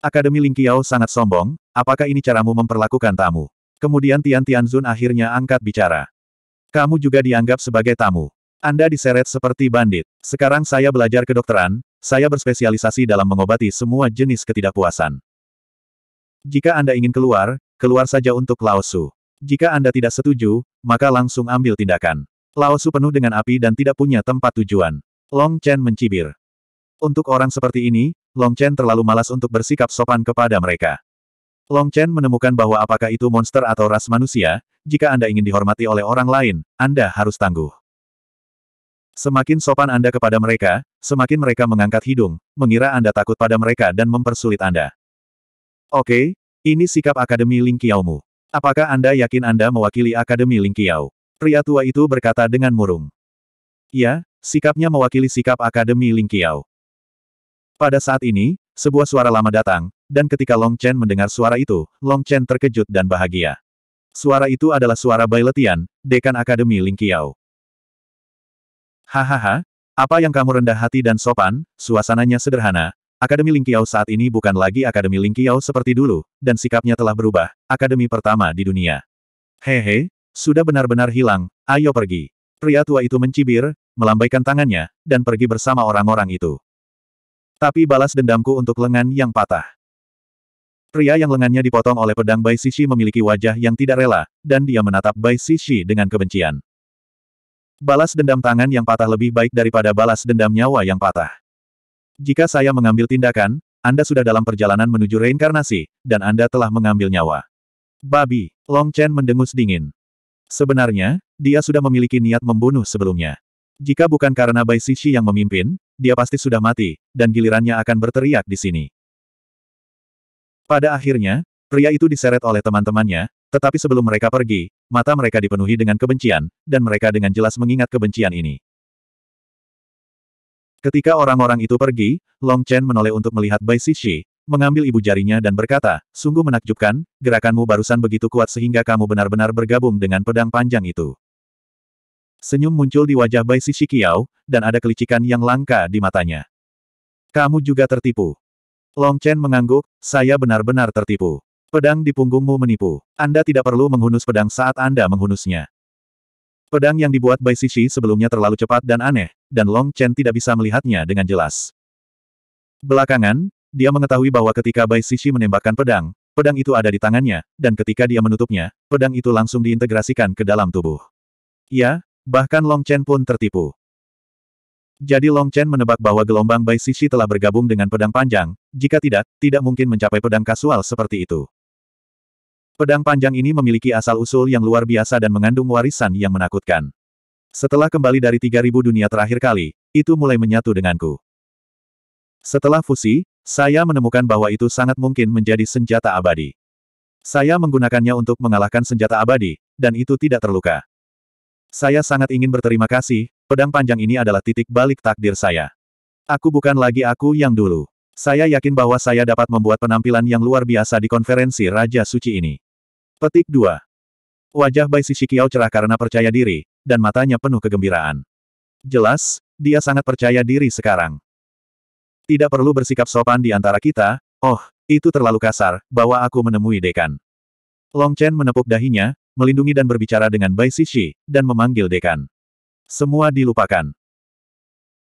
Akademi Ling Lingqiao sangat sombong, apakah ini caramu memperlakukan tamu? Kemudian Tian Tianzun akhirnya angkat bicara. Kamu juga dianggap sebagai tamu. Anda diseret seperti bandit. Sekarang saya belajar kedokteran, saya berspesialisasi dalam mengobati semua jenis ketidakpuasan. Jika Anda ingin keluar, keluar saja untuk Laosu. Jika Anda tidak setuju, maka langsung ambil tindakan. Laosu penuh dengan api dan tidak punya tempat tujuan. Long Chen mencibir. Untuk orang seperti ini, Long Chen terlalu malas untuk bersikap sopan kepada mereka. Long Chen menemukan bahwa apakah itu monster atau ras manusia, jika Anda ingin dihormati oleh orang lain, Anda harus tangguh. Semakin sopan Anda kepada mereka, semakin mereka mengangkat hidung, mengira Anda takut pada mereka dan mempersulit Anda. Oke, ini sikap Akademi Ling Qiaomu. Apakah Anda yakin Anda mewakili Akademi Lingqiao? Pria tua itu berkata dengan murung. Ya, sikapnya mewakili sikap Akademi Lingqiao. Pada saat ini, sebuah suara lama datang, dan ketika Long Chen mendengar suara itu, Long Chen terkejut dan bahagia. Suara itu adalah suara Bai Letian, Dekan Akademi Lingqiao. Hahaha, apa yang kamu rendah hati dan sopan, suasananya sederhana, Akademi Lingqiao saat ini bukan lagi Akademi Lingqiao seperti dulu, dan sikapnya telah berubah, akademi pertama di dunia. Hehe, sudah benar-benar hilang, ayo pergi. Pria tua itu mencibir, melambaikan tangannya, dan pergi bersama orang-orang itu. Tapi balas dendamku untuk lengan yang patah. Pria yang lengannya dipotong oleh pedang Bai Sishi memiliki wajah yang tidak rela, dan dia menatap Bai Sishi dengan kebencian. Balas dendam tangan yang patah lebih baik daripada balas dendam nyawa yang patah. Jika saya mengambil tindakan, Anda sudah dalam perjalanan menuju reinkarnasi, dan Anda telah mengambil nyawa. Babi, Long Chen mendengus dingin. Sebenarnya, dia sudah memiliki niat membunuh sebelumnya. Jika bukan karena Bai Sishi yang memimpin, dia pasti sudah mati, dan gilirannya akan berteriak di sini. Pada akhirnya, pria itu diseret oleh teman-temannya, tetapi sebelum mereka pergi, mata mereka dipenuhi dengan kebencian, dan mereka dengan jelas mengingat kebencian ini. Ketika orang-orang itu pergi, Long Chen menoleh untuk melihat Bai Sishi, mengambil ibu jarinya dan berkata, sungguh menakjubkan, gerakanmu barusan begitu kuat sehingga kamu benar-benar bergabung dengan pedang panjang itu. Senyum muncul di wajah Bai Sishi Kiao, dan ada kelicikan yang langka di matanya. Kamu juga tertipu. Long Chen mengangguk, saya benar-benar tertipu. Pedang di punggungmu menipu. Anda tidak perlu menghunus pedang saat Anda menghunusnya. Pedang yang dibuat Bai Sishi sebelumnya terlalu cepat dan aneh, dan Long Chen tidak bisa melihatnya dengan jelas. Belakangan, dia mengetahui bahwa ketika Bai Sishi menembakkan pedang, pedang itu ada di tangannya, dan ketika dia menutupnya, pedang itu langsung diintegrasikan ke dalam tubuh. Ya, bahkan Long Chen pun tertipu. Jadi Long Chen menebak bahwa gelombang Bai Sishi telah bergabung dengan pedang panjang, jika tidak, tidak mungkin mencapai pedang kasual seperti itu. Pedang panjang ini memiliki asal-usul yang luar biasa dan mengandung warisan yang menakutkan. Setelah kembali dari 3000 dunia terakhir kali, itu mulai menyatu denganku. Setelah fusi, saya menemukan bahwa itu sangat mungkin menjadi senjata abadi. Saya menggunakannya untuk mengalahkan senjata abadi, dan itu tidak terluka. Saya sangat ingin berterima kasih, pedang panjang ini adalah titik balik takdir saya. Aku bukan lagi aku yang dulu. Saya yakin bahwa saya dapat membuat penampilan yang luar biasa di konferensi Raja Suci ini. Petik 2. Wajah Bai Shishikiao cerah karena percaya diri, dan matanya penuh kegembiraan. Jelas, dia sangat percaya diri sekarang. Tidak perlu bersikap sopan di antara kita, oh, itu terlalu kasar, bahwa aku menemui dekan. Long Chen menepuk dahinya, melindungi dan berbicara dengan Bai Shishi, dan memanggil dekan. Semua dilupakan.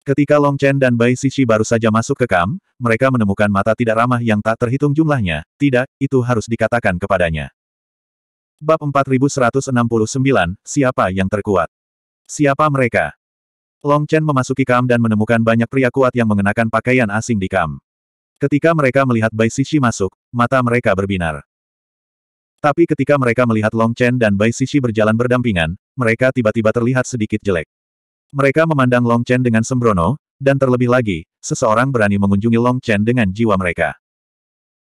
Ketika Long Chen dan Bai Shishi baru saja masuk ke kam, mereka menemukan mata tidak ramah yang tak terhitung jumlahnya, tidak, itu harus dikatakan kepadanya. Bab 4169, Siapa yang terkuat? Siapa mereka? Long Chen memasuki Kam dan menemukan banyak pria kuat yang mengenakan pakaian asing di Kam. Ketika mereka melihat Bai Sishi masuk, mata mereka berbinar. Tapi ketika mereka melihat Long Chen dan Bai Sishi berjalan berdampingan, mereka tiba-tiba terlihat sedikit jelek. Mereka memandang Long Chen dengan sembrono, dan terlebih lagi, seseorang berani mengunjungi Long Chen dengan jiwa mereka.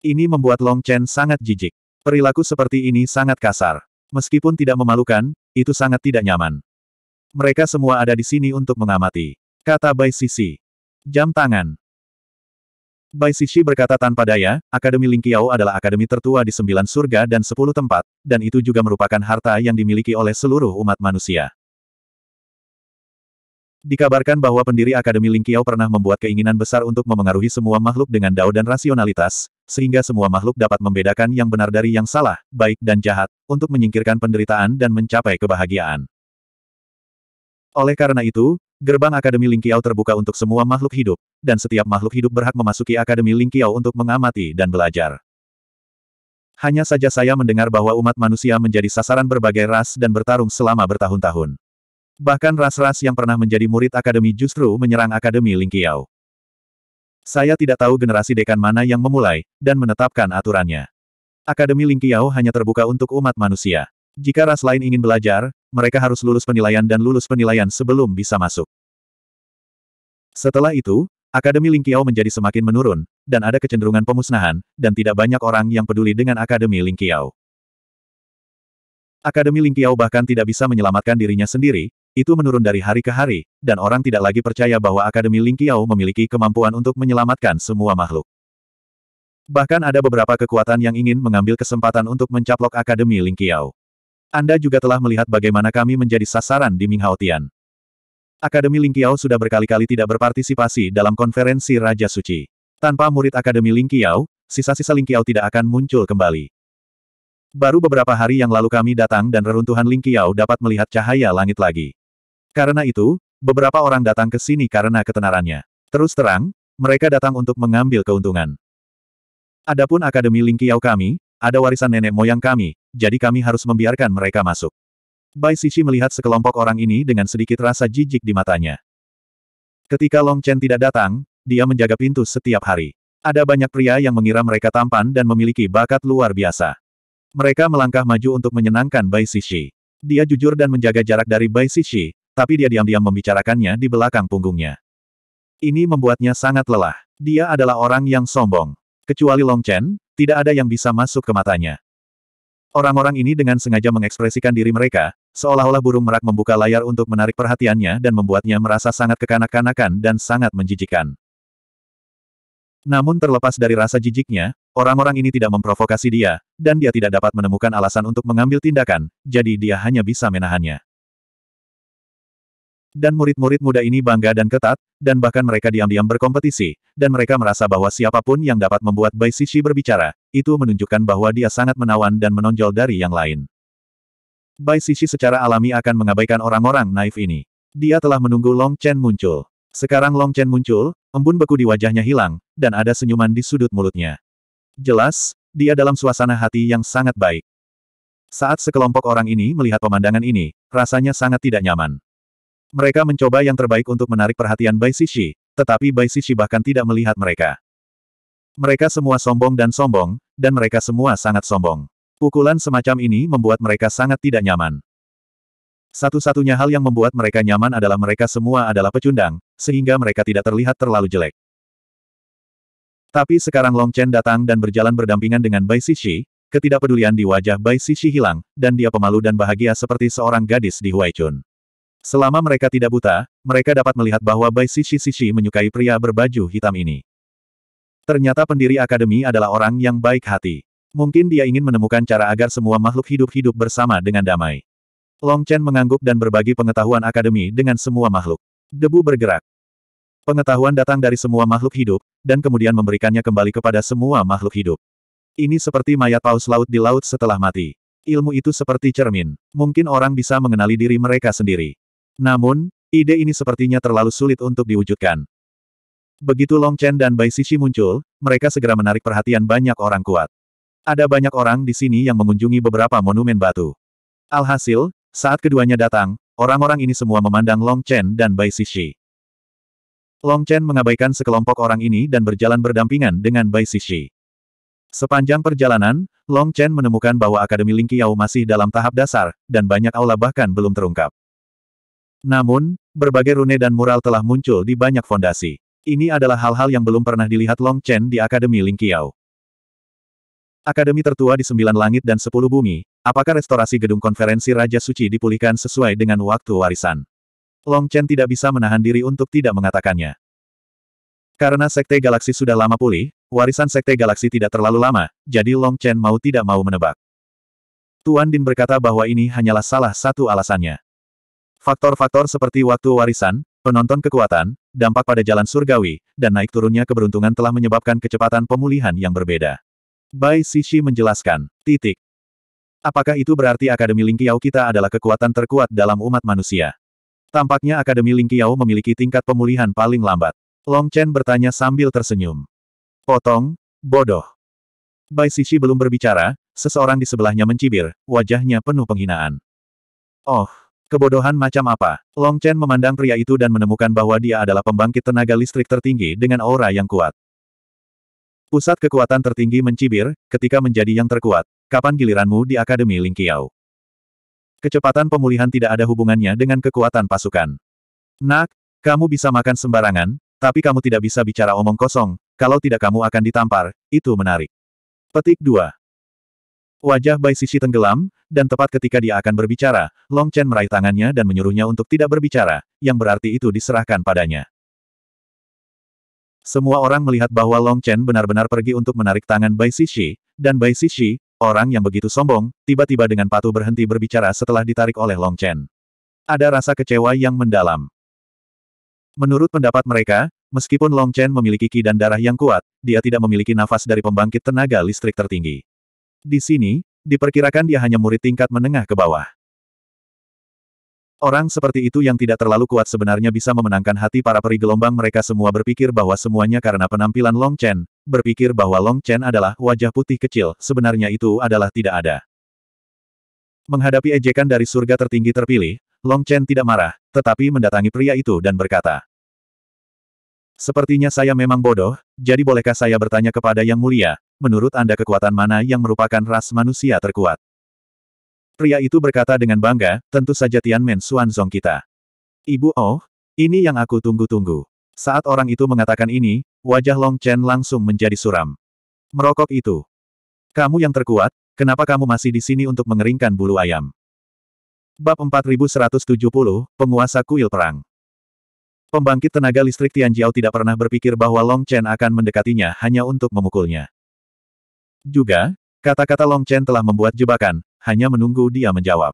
Ini membuat Long Chen sangat jijik. Perilaku seperti ini sangat kasar. Meskipun tidak memalukan, itu sangat tidak nyaman. Mereka semua ada di sini untuk mengamati. Kata Bai Sisi. Jam tangan. Bai Sisi berkata tanpa daya, Akademi Lingqiao adalah akademi tertua di sembilan surga dan sepuluh tempat, dan itu juga merupakan harta yang dimiliki oleh seluruh umat manusia. Dikabarkan bahwa pendiri Akademi Lingqiao pernah membuat keinginan besar untuk memengaruhi semua makhluk dengan dao dan rasionalitas, sehingga semua makhluk dapat membedakan yang benar dari yang salah, baik dan jahat, untuk menyingkirkan penderitaan dan mencapai kebahagiaan. Oleh karena itu, gerbang Akademi Lingkiau terbuka untuk semua makhluk hidup, dan setiap makhluk hidup berhak memasuki Akademi Lingkiau untuk mengamati dan belajar. Hanya saja saya mendengar bahwa umat manusia menjadi sasaran berbagai ras dan bertarung selama bertahun-tahun. Bahkan ras-ras yang pernah menjadi murid Akademi justru menyerang Akademi Lingkiau. Saya tidak tahu generasi dekan mana yang memulai, dan menetapkan aturannya. Akademi Lingqiao hanya terbuka untuk umat manusia. Jika ras lain ingin belajar, mereka harus lulus penilaian dan lulus penilaian sebelum bisa masuk. Setelah itu, Akademi Lingqiao menjadi semakin menurun, dan ada kecenderungan pemusnahan, dan tidak banyak orang yang peduli dengan Akademi Lingqiao. Akademi Lingqiao bahkan tidak bisa menyelamatkan dirinya sendiri, itu menurun dari hari ke hari, dan orang tidak lagi percaya bahwa Akademi Lingqiao memiliki kemampuan untuk menyelamatkan semua makhluk. Bahkan ada beberapa kekuatan yang ingin mengambil kesempatan untuk mencaplok Akademi Lingqiao. Anda juga telah melihat bagaimana kami menjadi sasaran di Minghaotian. Akademi Lingqiao sudah berkali-kali tidak berpartisipasi dalam konferensi Raja Suci. Tanpa murid Akademi Lingqiao, sisa-sisa Lingqiao tidak akan muncul kembali. Baru beberapa hari yang lalu kami datang dan reruntuhan Lingqiao dapat melihat cahaya langit lagi. Karena itu, beberapa orang datang ke sini karena ketenarannya. Terus terang, mereka datang untuk mengambil keuntungan. Adapun Akademi Lingkiau kami, ada warisan nenek moyang kami, jadi kami harus membiarkan mereka masuk. Bai Sisi melihat sekelompok orang ini dengan sedikit rasa jijik di matanya. Ketika Long Chen tidak datang, dia menjaga pintu setiap hari. Ada banyak pria yang mengira mereka tampan dan memiliki bakat luar biasa. Mereka melangkah maju untuk menyenangkan Bai Sisi. Dia jujur dan menjaga jarak dari Bai Sisi tapi dia diam-diam membicarakannya di belakang punggungnya. Ini membuatnya sangat lelah. Dia adalah orang yang sombong. Kecuali Long Chen, tidak ada yang bisa masuk ke matanya. Orang-orang ini dengan sengaja mengekspresikan diri mereka, seolah-olah burung merak membuka layar untuk menarik perhatiannya dan membuatnya merasa sangat kekanak-kanakan dan sangat menjijikan. Namun terlepas dari rasa jijiknya, orang-orang ini tidak memprovokasi dia, dan dia tidak dapat menemukan alasan untuk mengambil tindakan, jadi dia hanya bisa menahannya. Dan murid-murid muda ini bangga dan ketat, dan bahkan mereka diam-diam berkompetisi, dan mereka merasa bahwa siapapun yang dapat membuat Bai Sishi berbicara, itu menunjukkan bahwa dia sangat menawan dan menonjol dari yang lain. Bai Sishi secara alami akan mengabaikan orang-orang naif ini. Dia telah menunggu Long Chen muncul. Sekarang Long Chen muncul, embun beku di wajahnya hilang, dan ada senyuman di sudut mulutnya. Jelas, dia dalam suasana hati yang sangat baik. Saat sekelompok orang ini melihat pemandangan ini, rasanya sangat tidak nyaman. Mereka mencoba yang terbaik untuk menarik perhatian Bai Sishi, tetapi Bai Sishi bahkan tidak melihat mereka. Mereka semua sombong dan sombong, dan mereka semua sangat sombong. Pukulan semacam ini membuat mereka sangat tidak nyaman. Satu-satunya hal yang membuat mereka nyaman adalah mereka semua adalah pecundang, sehingga mereka tidak terlihat terlalu jelek. Tapi sekarang Long Chen datang dan berjalan berdampingan dengan Bai Sishi, ketidakpedulian di wajah Bai Sishi hilang, dan dia pemalu dan bahagia seperti seorang gadis di Huaichun. Selama mereka tidak buta, mereka dapat melihat bahwa Bai Shishi Shishi menyukai pria berbaju hitam ini. Ternyata pendiri akademi adalah orang yang baik hati. Mungkin dia ingin menemukan cara agar semua makhluk hidup hidup bersama dengan damai. Long Chen mengangguk dan berbagi pengetahuan akademi dengan semua makhluk. Debu bergerak. Pengetahuan datang dari semua makhluk hidup, dan kemudian memberikannya kembali kepada semua makhluk hidup. Ini seperti mayat paus laut di laut setelah mati. Ilmu itu seperti cermin. Mungkin orang bisa mengenali diri mereka sendiri. Namun, ide ini sepertinya terlalu sulit untuk diwujudkan. Begitu Long Chen dan Bai Sishi muncul, mereka segera menarik perhatian banyak orang kuat. Ada banyak orang di sini yang mengunjungi beberapa monumen batu. Alhasil, saat keduanya datang, orang-orang ini semua memandang Long Chen dan Bai Sishi. Long Chen mengabaikan sekelompok orang ini dan berjalan berdampingan dengan Bai Sishi. Sepanjang perjalanan, Long Chen menemukan bahwa Akademi Ling Qiao masih dalam tahap dasar, dan banyak aula bahkan belum terungkap. Namun, berbagai rune dan mural telah muncul di banyak fondasi. Ini adalah hal-hal yang belum pernah dilihat Long Chen di Akademi Ling Lingqiao. Akademi tertua di sembilan langit dan sepuluh bumi, apakah restorasi gedung konferensi Raja Suci dipulihkan sesuai dengan waktu warisan? Long Chen tidak bisa menahan diri untuk tidak mengatakannya. Karena Sekte Galaksi sudah lama pulih, warisan Sekte Galaksi tidak terlalu lama, jadi Long Chen mau tidak mau menebak. Tuan Din berkata bahwa ini hanyalah salah satu alasannya. Faktor-faktor seperti waktu warisan, penonton kekuatan, dampak pada jalan surgawi, dan naik turunnya keberuntungan telah menyebabkan kecepatan pemulihan yang berbeda. Bai Sishi menjelaskan, titik. Apakah itu berarti Akademi Lingqiao kita adalah kekuatan terkuat dalam umat manusia? Tampaknya Akademi Lingqiao memiliki tingkat pemulihan paling lambat. Long Chen bertanya sambil tersenyum. Potong, bodoh. Bai Sishi belum berbicara, seseorang di sebelahnya mencibir, wajahnya penuh penghinaan. Oh, Kebodohan macam apa? Long Chen memandang pria itu dan menemukan bahwa dia adalah pembangkit tenaga listrik tertinggi dengan aura yang kuat. Pusat kekuatan tertinggi mencibir, ketika menjadi yang terkuat. Kapan giliranmu di Akademi Ling Lingqiao? Kecepatan pemulihan tidak ada hubungannya dengan kekuatan pasukan. Nak, kamu bisa makan sembarangan, tapi kamu tidak bisa bicara omong kosong, kalau tidak kamu akan ditampar, itu menarik. Petik 2. Wajah Bai Sisi tenggelam, dan tepat ketika dia akan berbicara, Long Chen meraih tangannya dan menyuruhnya untuk tidak berbicara, yang berarti itu diserahkan padanya. Semua orang melihat bahwa Long Chen benar-benar pergi untuk menarik tangan Bai Sisi, dan Bai Sisi, orang yang begitu sombong, tiba-tiba dengan patuh berhenti berbicara setelah ditarik oleh Long Chen. Ada rasa kecewa yang mendalam. Menurut pendapat mereka, meskipun Long Chen memiliki ki dan darah yang kuat, dia tidak memiliki nafas dari pembangkit tenaga listrik tertinggi. Di sini, diperkirakan dia hanya murid tingkat menengah ke bawah. Orang seperti itu yang tidak terlalu kuat sebenarnya bisa memenangkan hati para peri gelombang mereka semua berpikir bahwa semuanya karena penampilan Long Chen, berpikir bahwa Long Chen adalah wajah putih kecil, sebenarnya itu adalah tidak ada. Menghadapi ejekan dari surga tertinggi terpilih, Long Chen tidak marah, tetapi mendatangi pria itu dan berkata, Sepertinya saya memang bodoh, jadi bolehkah saya bertanya kepada Yang Mulia, menurut Anda kekuatan mana yang merupakan ras manusia terkuat? Pria itu berkata dengan bangga, tentu saja Tianmen Xuanzong kita. Ibu Oh, ini yang aku tunggu-tunggu. Saat orang itu mengatakan ini, wajah Long Chen langsung menjadi suram. Merokok itu. Kamu yang terkuat, kenapa kamu masih di sini untuk mengeringkan bulu ayam? Bab 4170, Penguasa Kuil Perang Pembangkit tenaga listrik Tianjiao tidak pernah berpikir bahwa Long Chen akan mendekatinya hanya untuk memukulnya. Juga, kata-kata Long Chen telah membuat jebakan, hanya menunggu dia menjawab.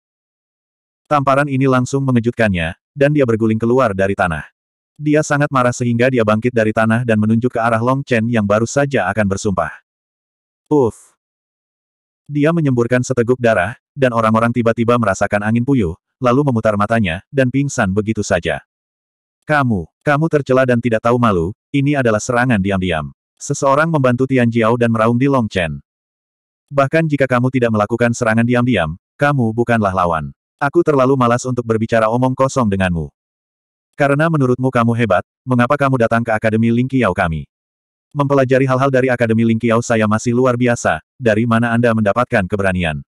Tamparan ini langsung mengejutkannya, dan dia berguling keluar dari tanah. Dia sangat marah sehingga dia bangkit dari tanah dan menunjuk ke arah Long Chen yang baru saja akan bersumpah. Uff! Dia menyemburkan seteguk darah, dan orang-orang tiba-tiba merasakan angin puyuh, lalu memutar matanya, dan pingsan begitu saja. Kamu, kamu tercela dan tidak tahu malu, ini adalah serangan diam-diam. Seseorang membantu Tian Jiao dan meraung di Long Chen. Bahkan jika kamu tidak melakukan serangan diam-diam, kamu bukanlah lawan. Aku terlalu malas untuk berbicara omong kosong denganmu. Karena menurutmu kamu hebat, mengapa kamu datang ke Akademi Ling Qiao kami? Mempelajari hal-hal dari Akademi Ling Qiao saya masih luar biasa, dari mana Anda mendapatkan keberanian?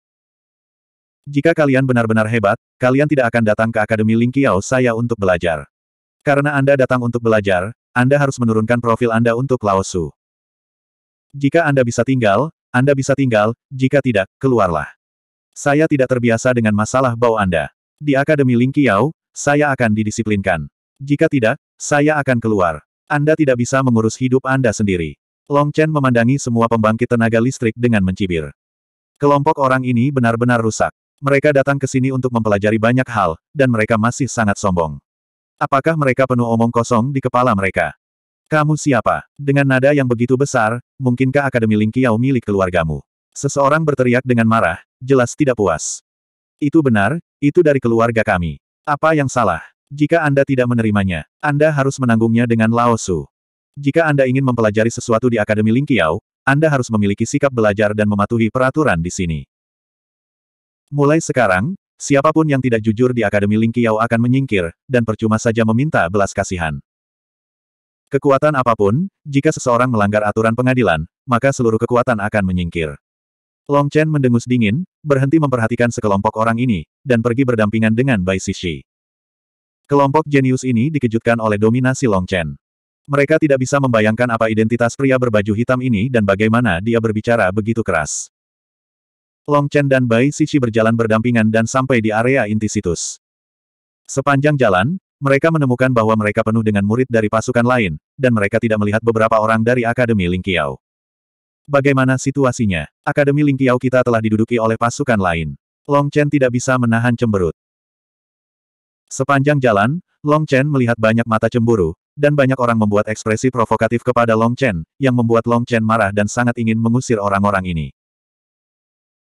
Jika kalian benar-benar hebat, kalian tidak akan datang ke Akademi Ling Qiao saya untuk belajar. Karena Anda datang untuk belajar, Anda harus menurunkan profil Anda untuk Laosu. Jika Anda bisa tinggal, Anda bisa tinggal, jika tidak, keluarlah. Saya tidak terbiasa dengan masalah bau Anda. Di Akademi Ling Qiao, saya akan didisiplinkan. Jika tidak, saya akan keluar. Anda tidak bisa mengurus hidup Anda sendiri. Long Chen memandangi semua pembangkit tenaga listrik dengan mencibir. Kelompok orang ini benar-benar rusak. Mereka datang ke sini untuk mempelajari banyak hal, dan mereka masih sangat sombong. Apakah mereka penuh omong kosong di kepala mereka? Kamu siapa? Dengan nada yang begitu besar, mungkinkah Akademi Ling Qiao milik keluargamu? Seseorang berteriak dengan marah, jelas tidak puas. Itu benar, itu dari keluarga kami. Apa yang salah? Jika Anda tidak menerimanya, Anda harus menanggungnya dengan Su. Jika Anda ingin mempelajari sesuatu di Akademi Ling Qiao, Anda harus memiliki sikap belajar dan mematuhi peraturan di sini. Mulai sekarang, siapapun yang tidak jujur di Akademi Ling Qiao akan menyingkir, dan percuma saja meminta belas kasihan. Kekuatan apapun, jika seseorang melanggar aturan pengadilan, maka seluruh kekuatan akan menyingkir. Long Chen mendengus dingin, berhenti memperhatikan sekelompok orang ini, dan pergi berdampingan dengan Bai Sishi. Kelompok jenius ini dikejutkan oleh dominasi Long Chen. Mereka tidak bisa membayangkan apa identitas pria berbaju hitam ini dan bagaimana dia berbicara begitu keras. Long Chen dan Bai Sishi berjalan berdampingan dan sampai di area inti situs. Sepanjang jalan, mereka menemukan bahwa mereka penuh dengan murid dari pasukan lain, dan mereka tidak melihat beberapa orang dari Akademi Lingqiao. Bagaimana situasinya? Akademi Lingqiao kita telah diduduki oleh pasukan lain. Long Chen tidak bisa menahan cemberut. Sepanjang jalan, Long Chen melihat banyak mata cemburu, dan banyak orang membuat ekspresi provokatif kepada Long Chen, yang membuat Long Chen marah dan sangat ingin mengusir orang-orang ini.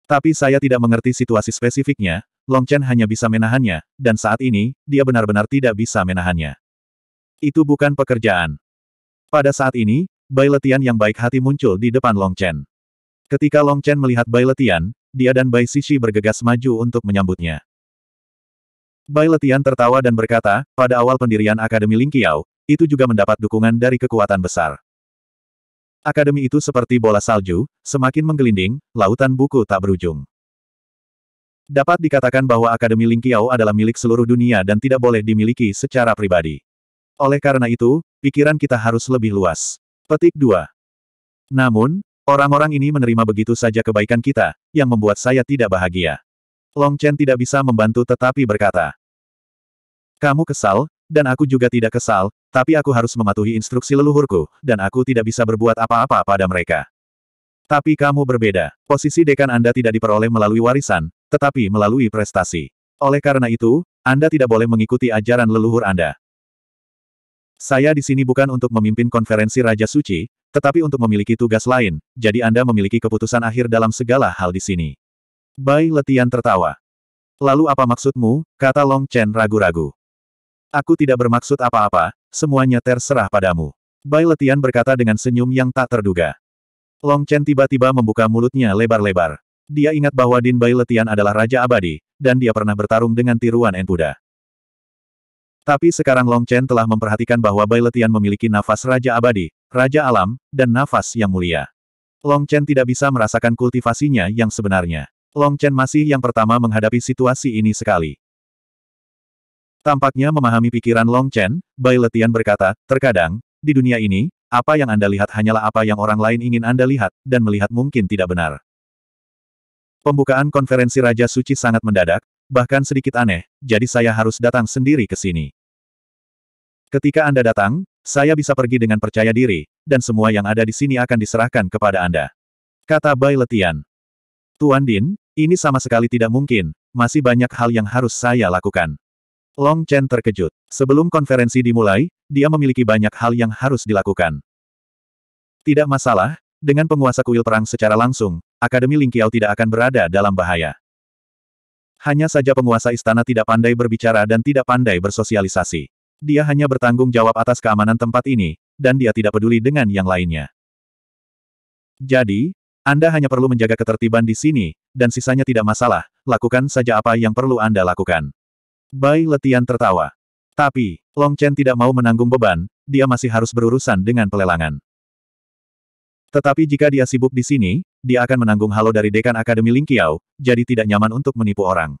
Tapi saya tidak mengerti situasi spesifiknya, Long Chen hanya bisa menahannya, dan saat ini, dia benar-benar tidak bisa menahannya. Itu bukan pekerjaan. Pada saat ini, Bai Letian yang baik hati muncul di depan Long Chen. Ketika Long Chen melihat Bai Letian, dia dan Bai Sisi bergegas maju untuk menyambutnya. Bai Letian tertawa dan berkata, pada awal pendirian Akademi Lingqiao, itu juga mendapat dukungan dari kekuatan besar. Akademi itu seperti bola salju, semakin menggelinding, lautan buku tak berujung. Dapat dikatakan bahwa Akademi Ling Lingqiao adalah milik seluruh dunia dan tidak boleh dimiliki secara pribadi. Oleh karena itu, pikiran kita harus lebih luas. Petik 2. Namun, orang-orang ini menerima begitu saja kebaikan kita, yang membuat saya tidak bahagia. Long Chen tidak bisa membantu tetapi berkata, Kamu kesal, dan aku juga tidak kesal, tapi aku harus mematuhi instruksi leluhurku, dan aku tidak bisa berbuat apa-apa pada mereka. Tapi kamu berbeda. Posisi dekan Anda tidak diperoleh melalui warisan, tetapi melalui prestasi. Oleh karena itu, Anda tidak boleh mengikuti ajaran leluhur Anda. Saya di sini bukan untuk memimpin konferensi Raja Suci, tetapi untuk memiliki tugas lain, jadi Anda memiliki keputusan akhir dalam segala hal di sini. Bai Letian tertawa. Lalu apa maksudmu, kata Long Chen ragu-ragu. Aku tidak bermaksud apa-apa, semuanya terserah padamu. Bai Letian berkata dengan senyum yang tak terduga. Long Chen tiba-tiba membuka mulutnya lebar-lebar. Dia ingat bahwa Din Bai Letian adalah Raja Abadi, dan dia pernah bertarung dengan tiruan Enpuda. Tapi sekarang Long Chen telah memperhatikan bahwa Bai Letian memiliki nafas Raja Abadi, Raja Alam, dan nafas yang mulia. Long Chen tidak bisa merasakan kultivasinya yang sebenarnya. Long Chen masih yang pertama menghadapi situasi ini sekali. Tampaknya memahami pikiran Long Chen, Bai Letian berkata, terkadang, di dunia ini, apa yang Anda lihat hanyalah apa yang orang lain ingin Anda lihat, dan melihat mungkin tidak benar. Pembukaan konferensi Raja Suci sangat mendadak, bahkan sedikit aneh, jadi saya harus datang sendiri ke sini. Ketika Anda datang, saya bisa pergi dengan percaya diri, dan semua yang ada di sini akan diserahkan kepada Anda. Kata Bai Letian. Tuan Din, ini sama sekali tidak mungkin, masih banyak hal yang harus saya lakukan. Long Chen terkejut. Sebelum konferensi dimulai, dia memiliki banyak hal yang harus dilakukan. Tidak masalah, dengan penguasa kuil perang secara langsung, Akademi Lingqiao tidak akan berada dalam bahaya. Hanya saja penguasa istana tidak pandai berbicara dan tidak pandai bersosialisasi. Dia hanya bertanggung jawab atas keamanan tempat ini, dan dia tidak peduli dengan yang lainnya. Jadi, Anda hanya perlu menjaga ketertiban di sini, dan sisanya tidak masalah, lakukan saja apa yang perlu Anda lakukan. Bai Letian tertawa. Tapi, Long Chen tidak mau menanggung beban, dia masih harus berurusan dengan pelelangan. Tetapi jika dia sibuk di sini, dia akan menanggung halo dari dekan Akademi Lingqiao, jadi tidak nyaman untuk menipu orang.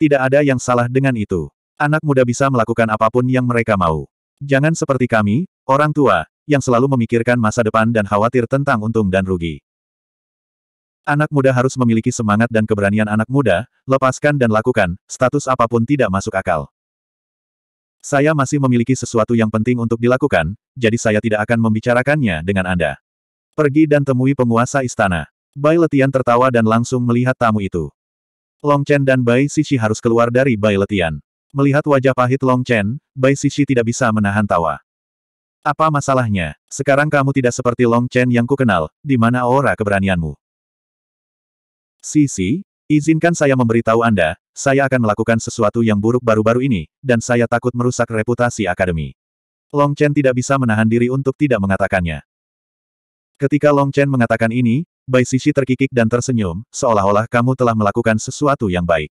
Tidak ada yang salah dengan itu. Anak muda bisa melakukan apapun yang mereka mau. Jangan seperti kami, orang tua, yang selalu memikirkan masa depan dan khawatir tentang untung dan rugi. Anak muda harus memiliki semangat dan keberanian anak muda, lepaskan dan lakukan, status apapun tidak masuk akal. Saya masih memiliki sesuatu yang penting untuk dilakukan, jadi saya tidak akan membicarakannya dengan Anda. Pergi dan temui penguasa istana. Bai Letian tertawa dan langsung melihat tamu itu. Long Chen dan Bai Sisi harus keluar dari Bai Letian. Melihat wajah pahit Long Chen, Bai Sisi tidak bisa menahan tawa. Apa masalahnya? Sekarang kamu tidak seperti Long Chen yang kukenal, di mana aura keberanianmu? Sisi, izinkan saya memberitahu Anda, saya akan melakukan sesuatu yang buruk baru-baru ini, dan saya takut merusak reputasi akademi. Long Chen tidak bisa menahan diri untuk tidak mengatakannya. Ketika Long Chen mengatakan ini, Bai Sisi terkikik dan tersenyum, seolah-olah kamu telah melakukan sesuatu yang baik.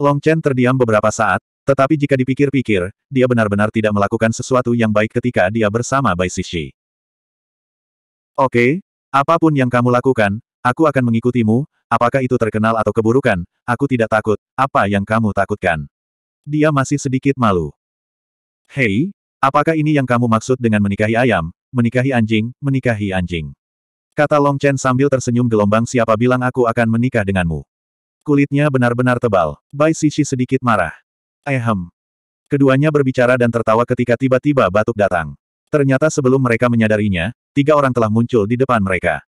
Long Chen terdiam beberapa saat, tetapi jika dipikir-pikir, dia benar-benar tidak melakukan sesuatu yang baik ketika dia bersama Bai Sisi. Oke, okay, apapun yang kamu lakukan, aku akan mengikutimu, apakah itu terkenal atau keburukan, aku tidak takut, apa yang kamu takutkan. Dia masih sedikit malu. Hei, apakah ini yang kamu maksud dengan menikahi ayam, menikahi anjing, menikahi anjing. Kata Long Chen sambil tersenyum gelombang siapa bilang aku akan menikah denganmu. Kulitnya benar-benar tebal. Bai Sisi sedikit marah. Ehem. Keduanya berbicara dan tertawa ketika tiba-tiba batuk datang. Ternyata sebelum mereka menyadarinya, tiga orang telah muncul di depan mereka.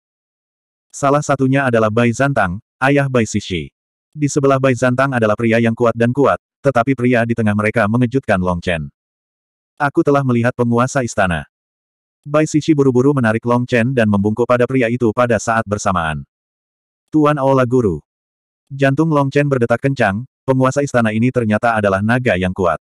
Salah satunya adalah Bai Zantang, ayah Bai Sisi. Di sebelah Bai Zantang adalah pria yang kuat dan kuat, tetapi pria di tengah mereka mengejutkan Long Chen. Aku telah melihat penguasa istana. Bai Sisi buru-buru menarik Long Chen dan membungkuk pada pria itu pada saat bersamaan. Tuan Aula Guru. Jantung Long Chen berdetak kencang, penguasa istana ini ternyata adalah naga yang kuat.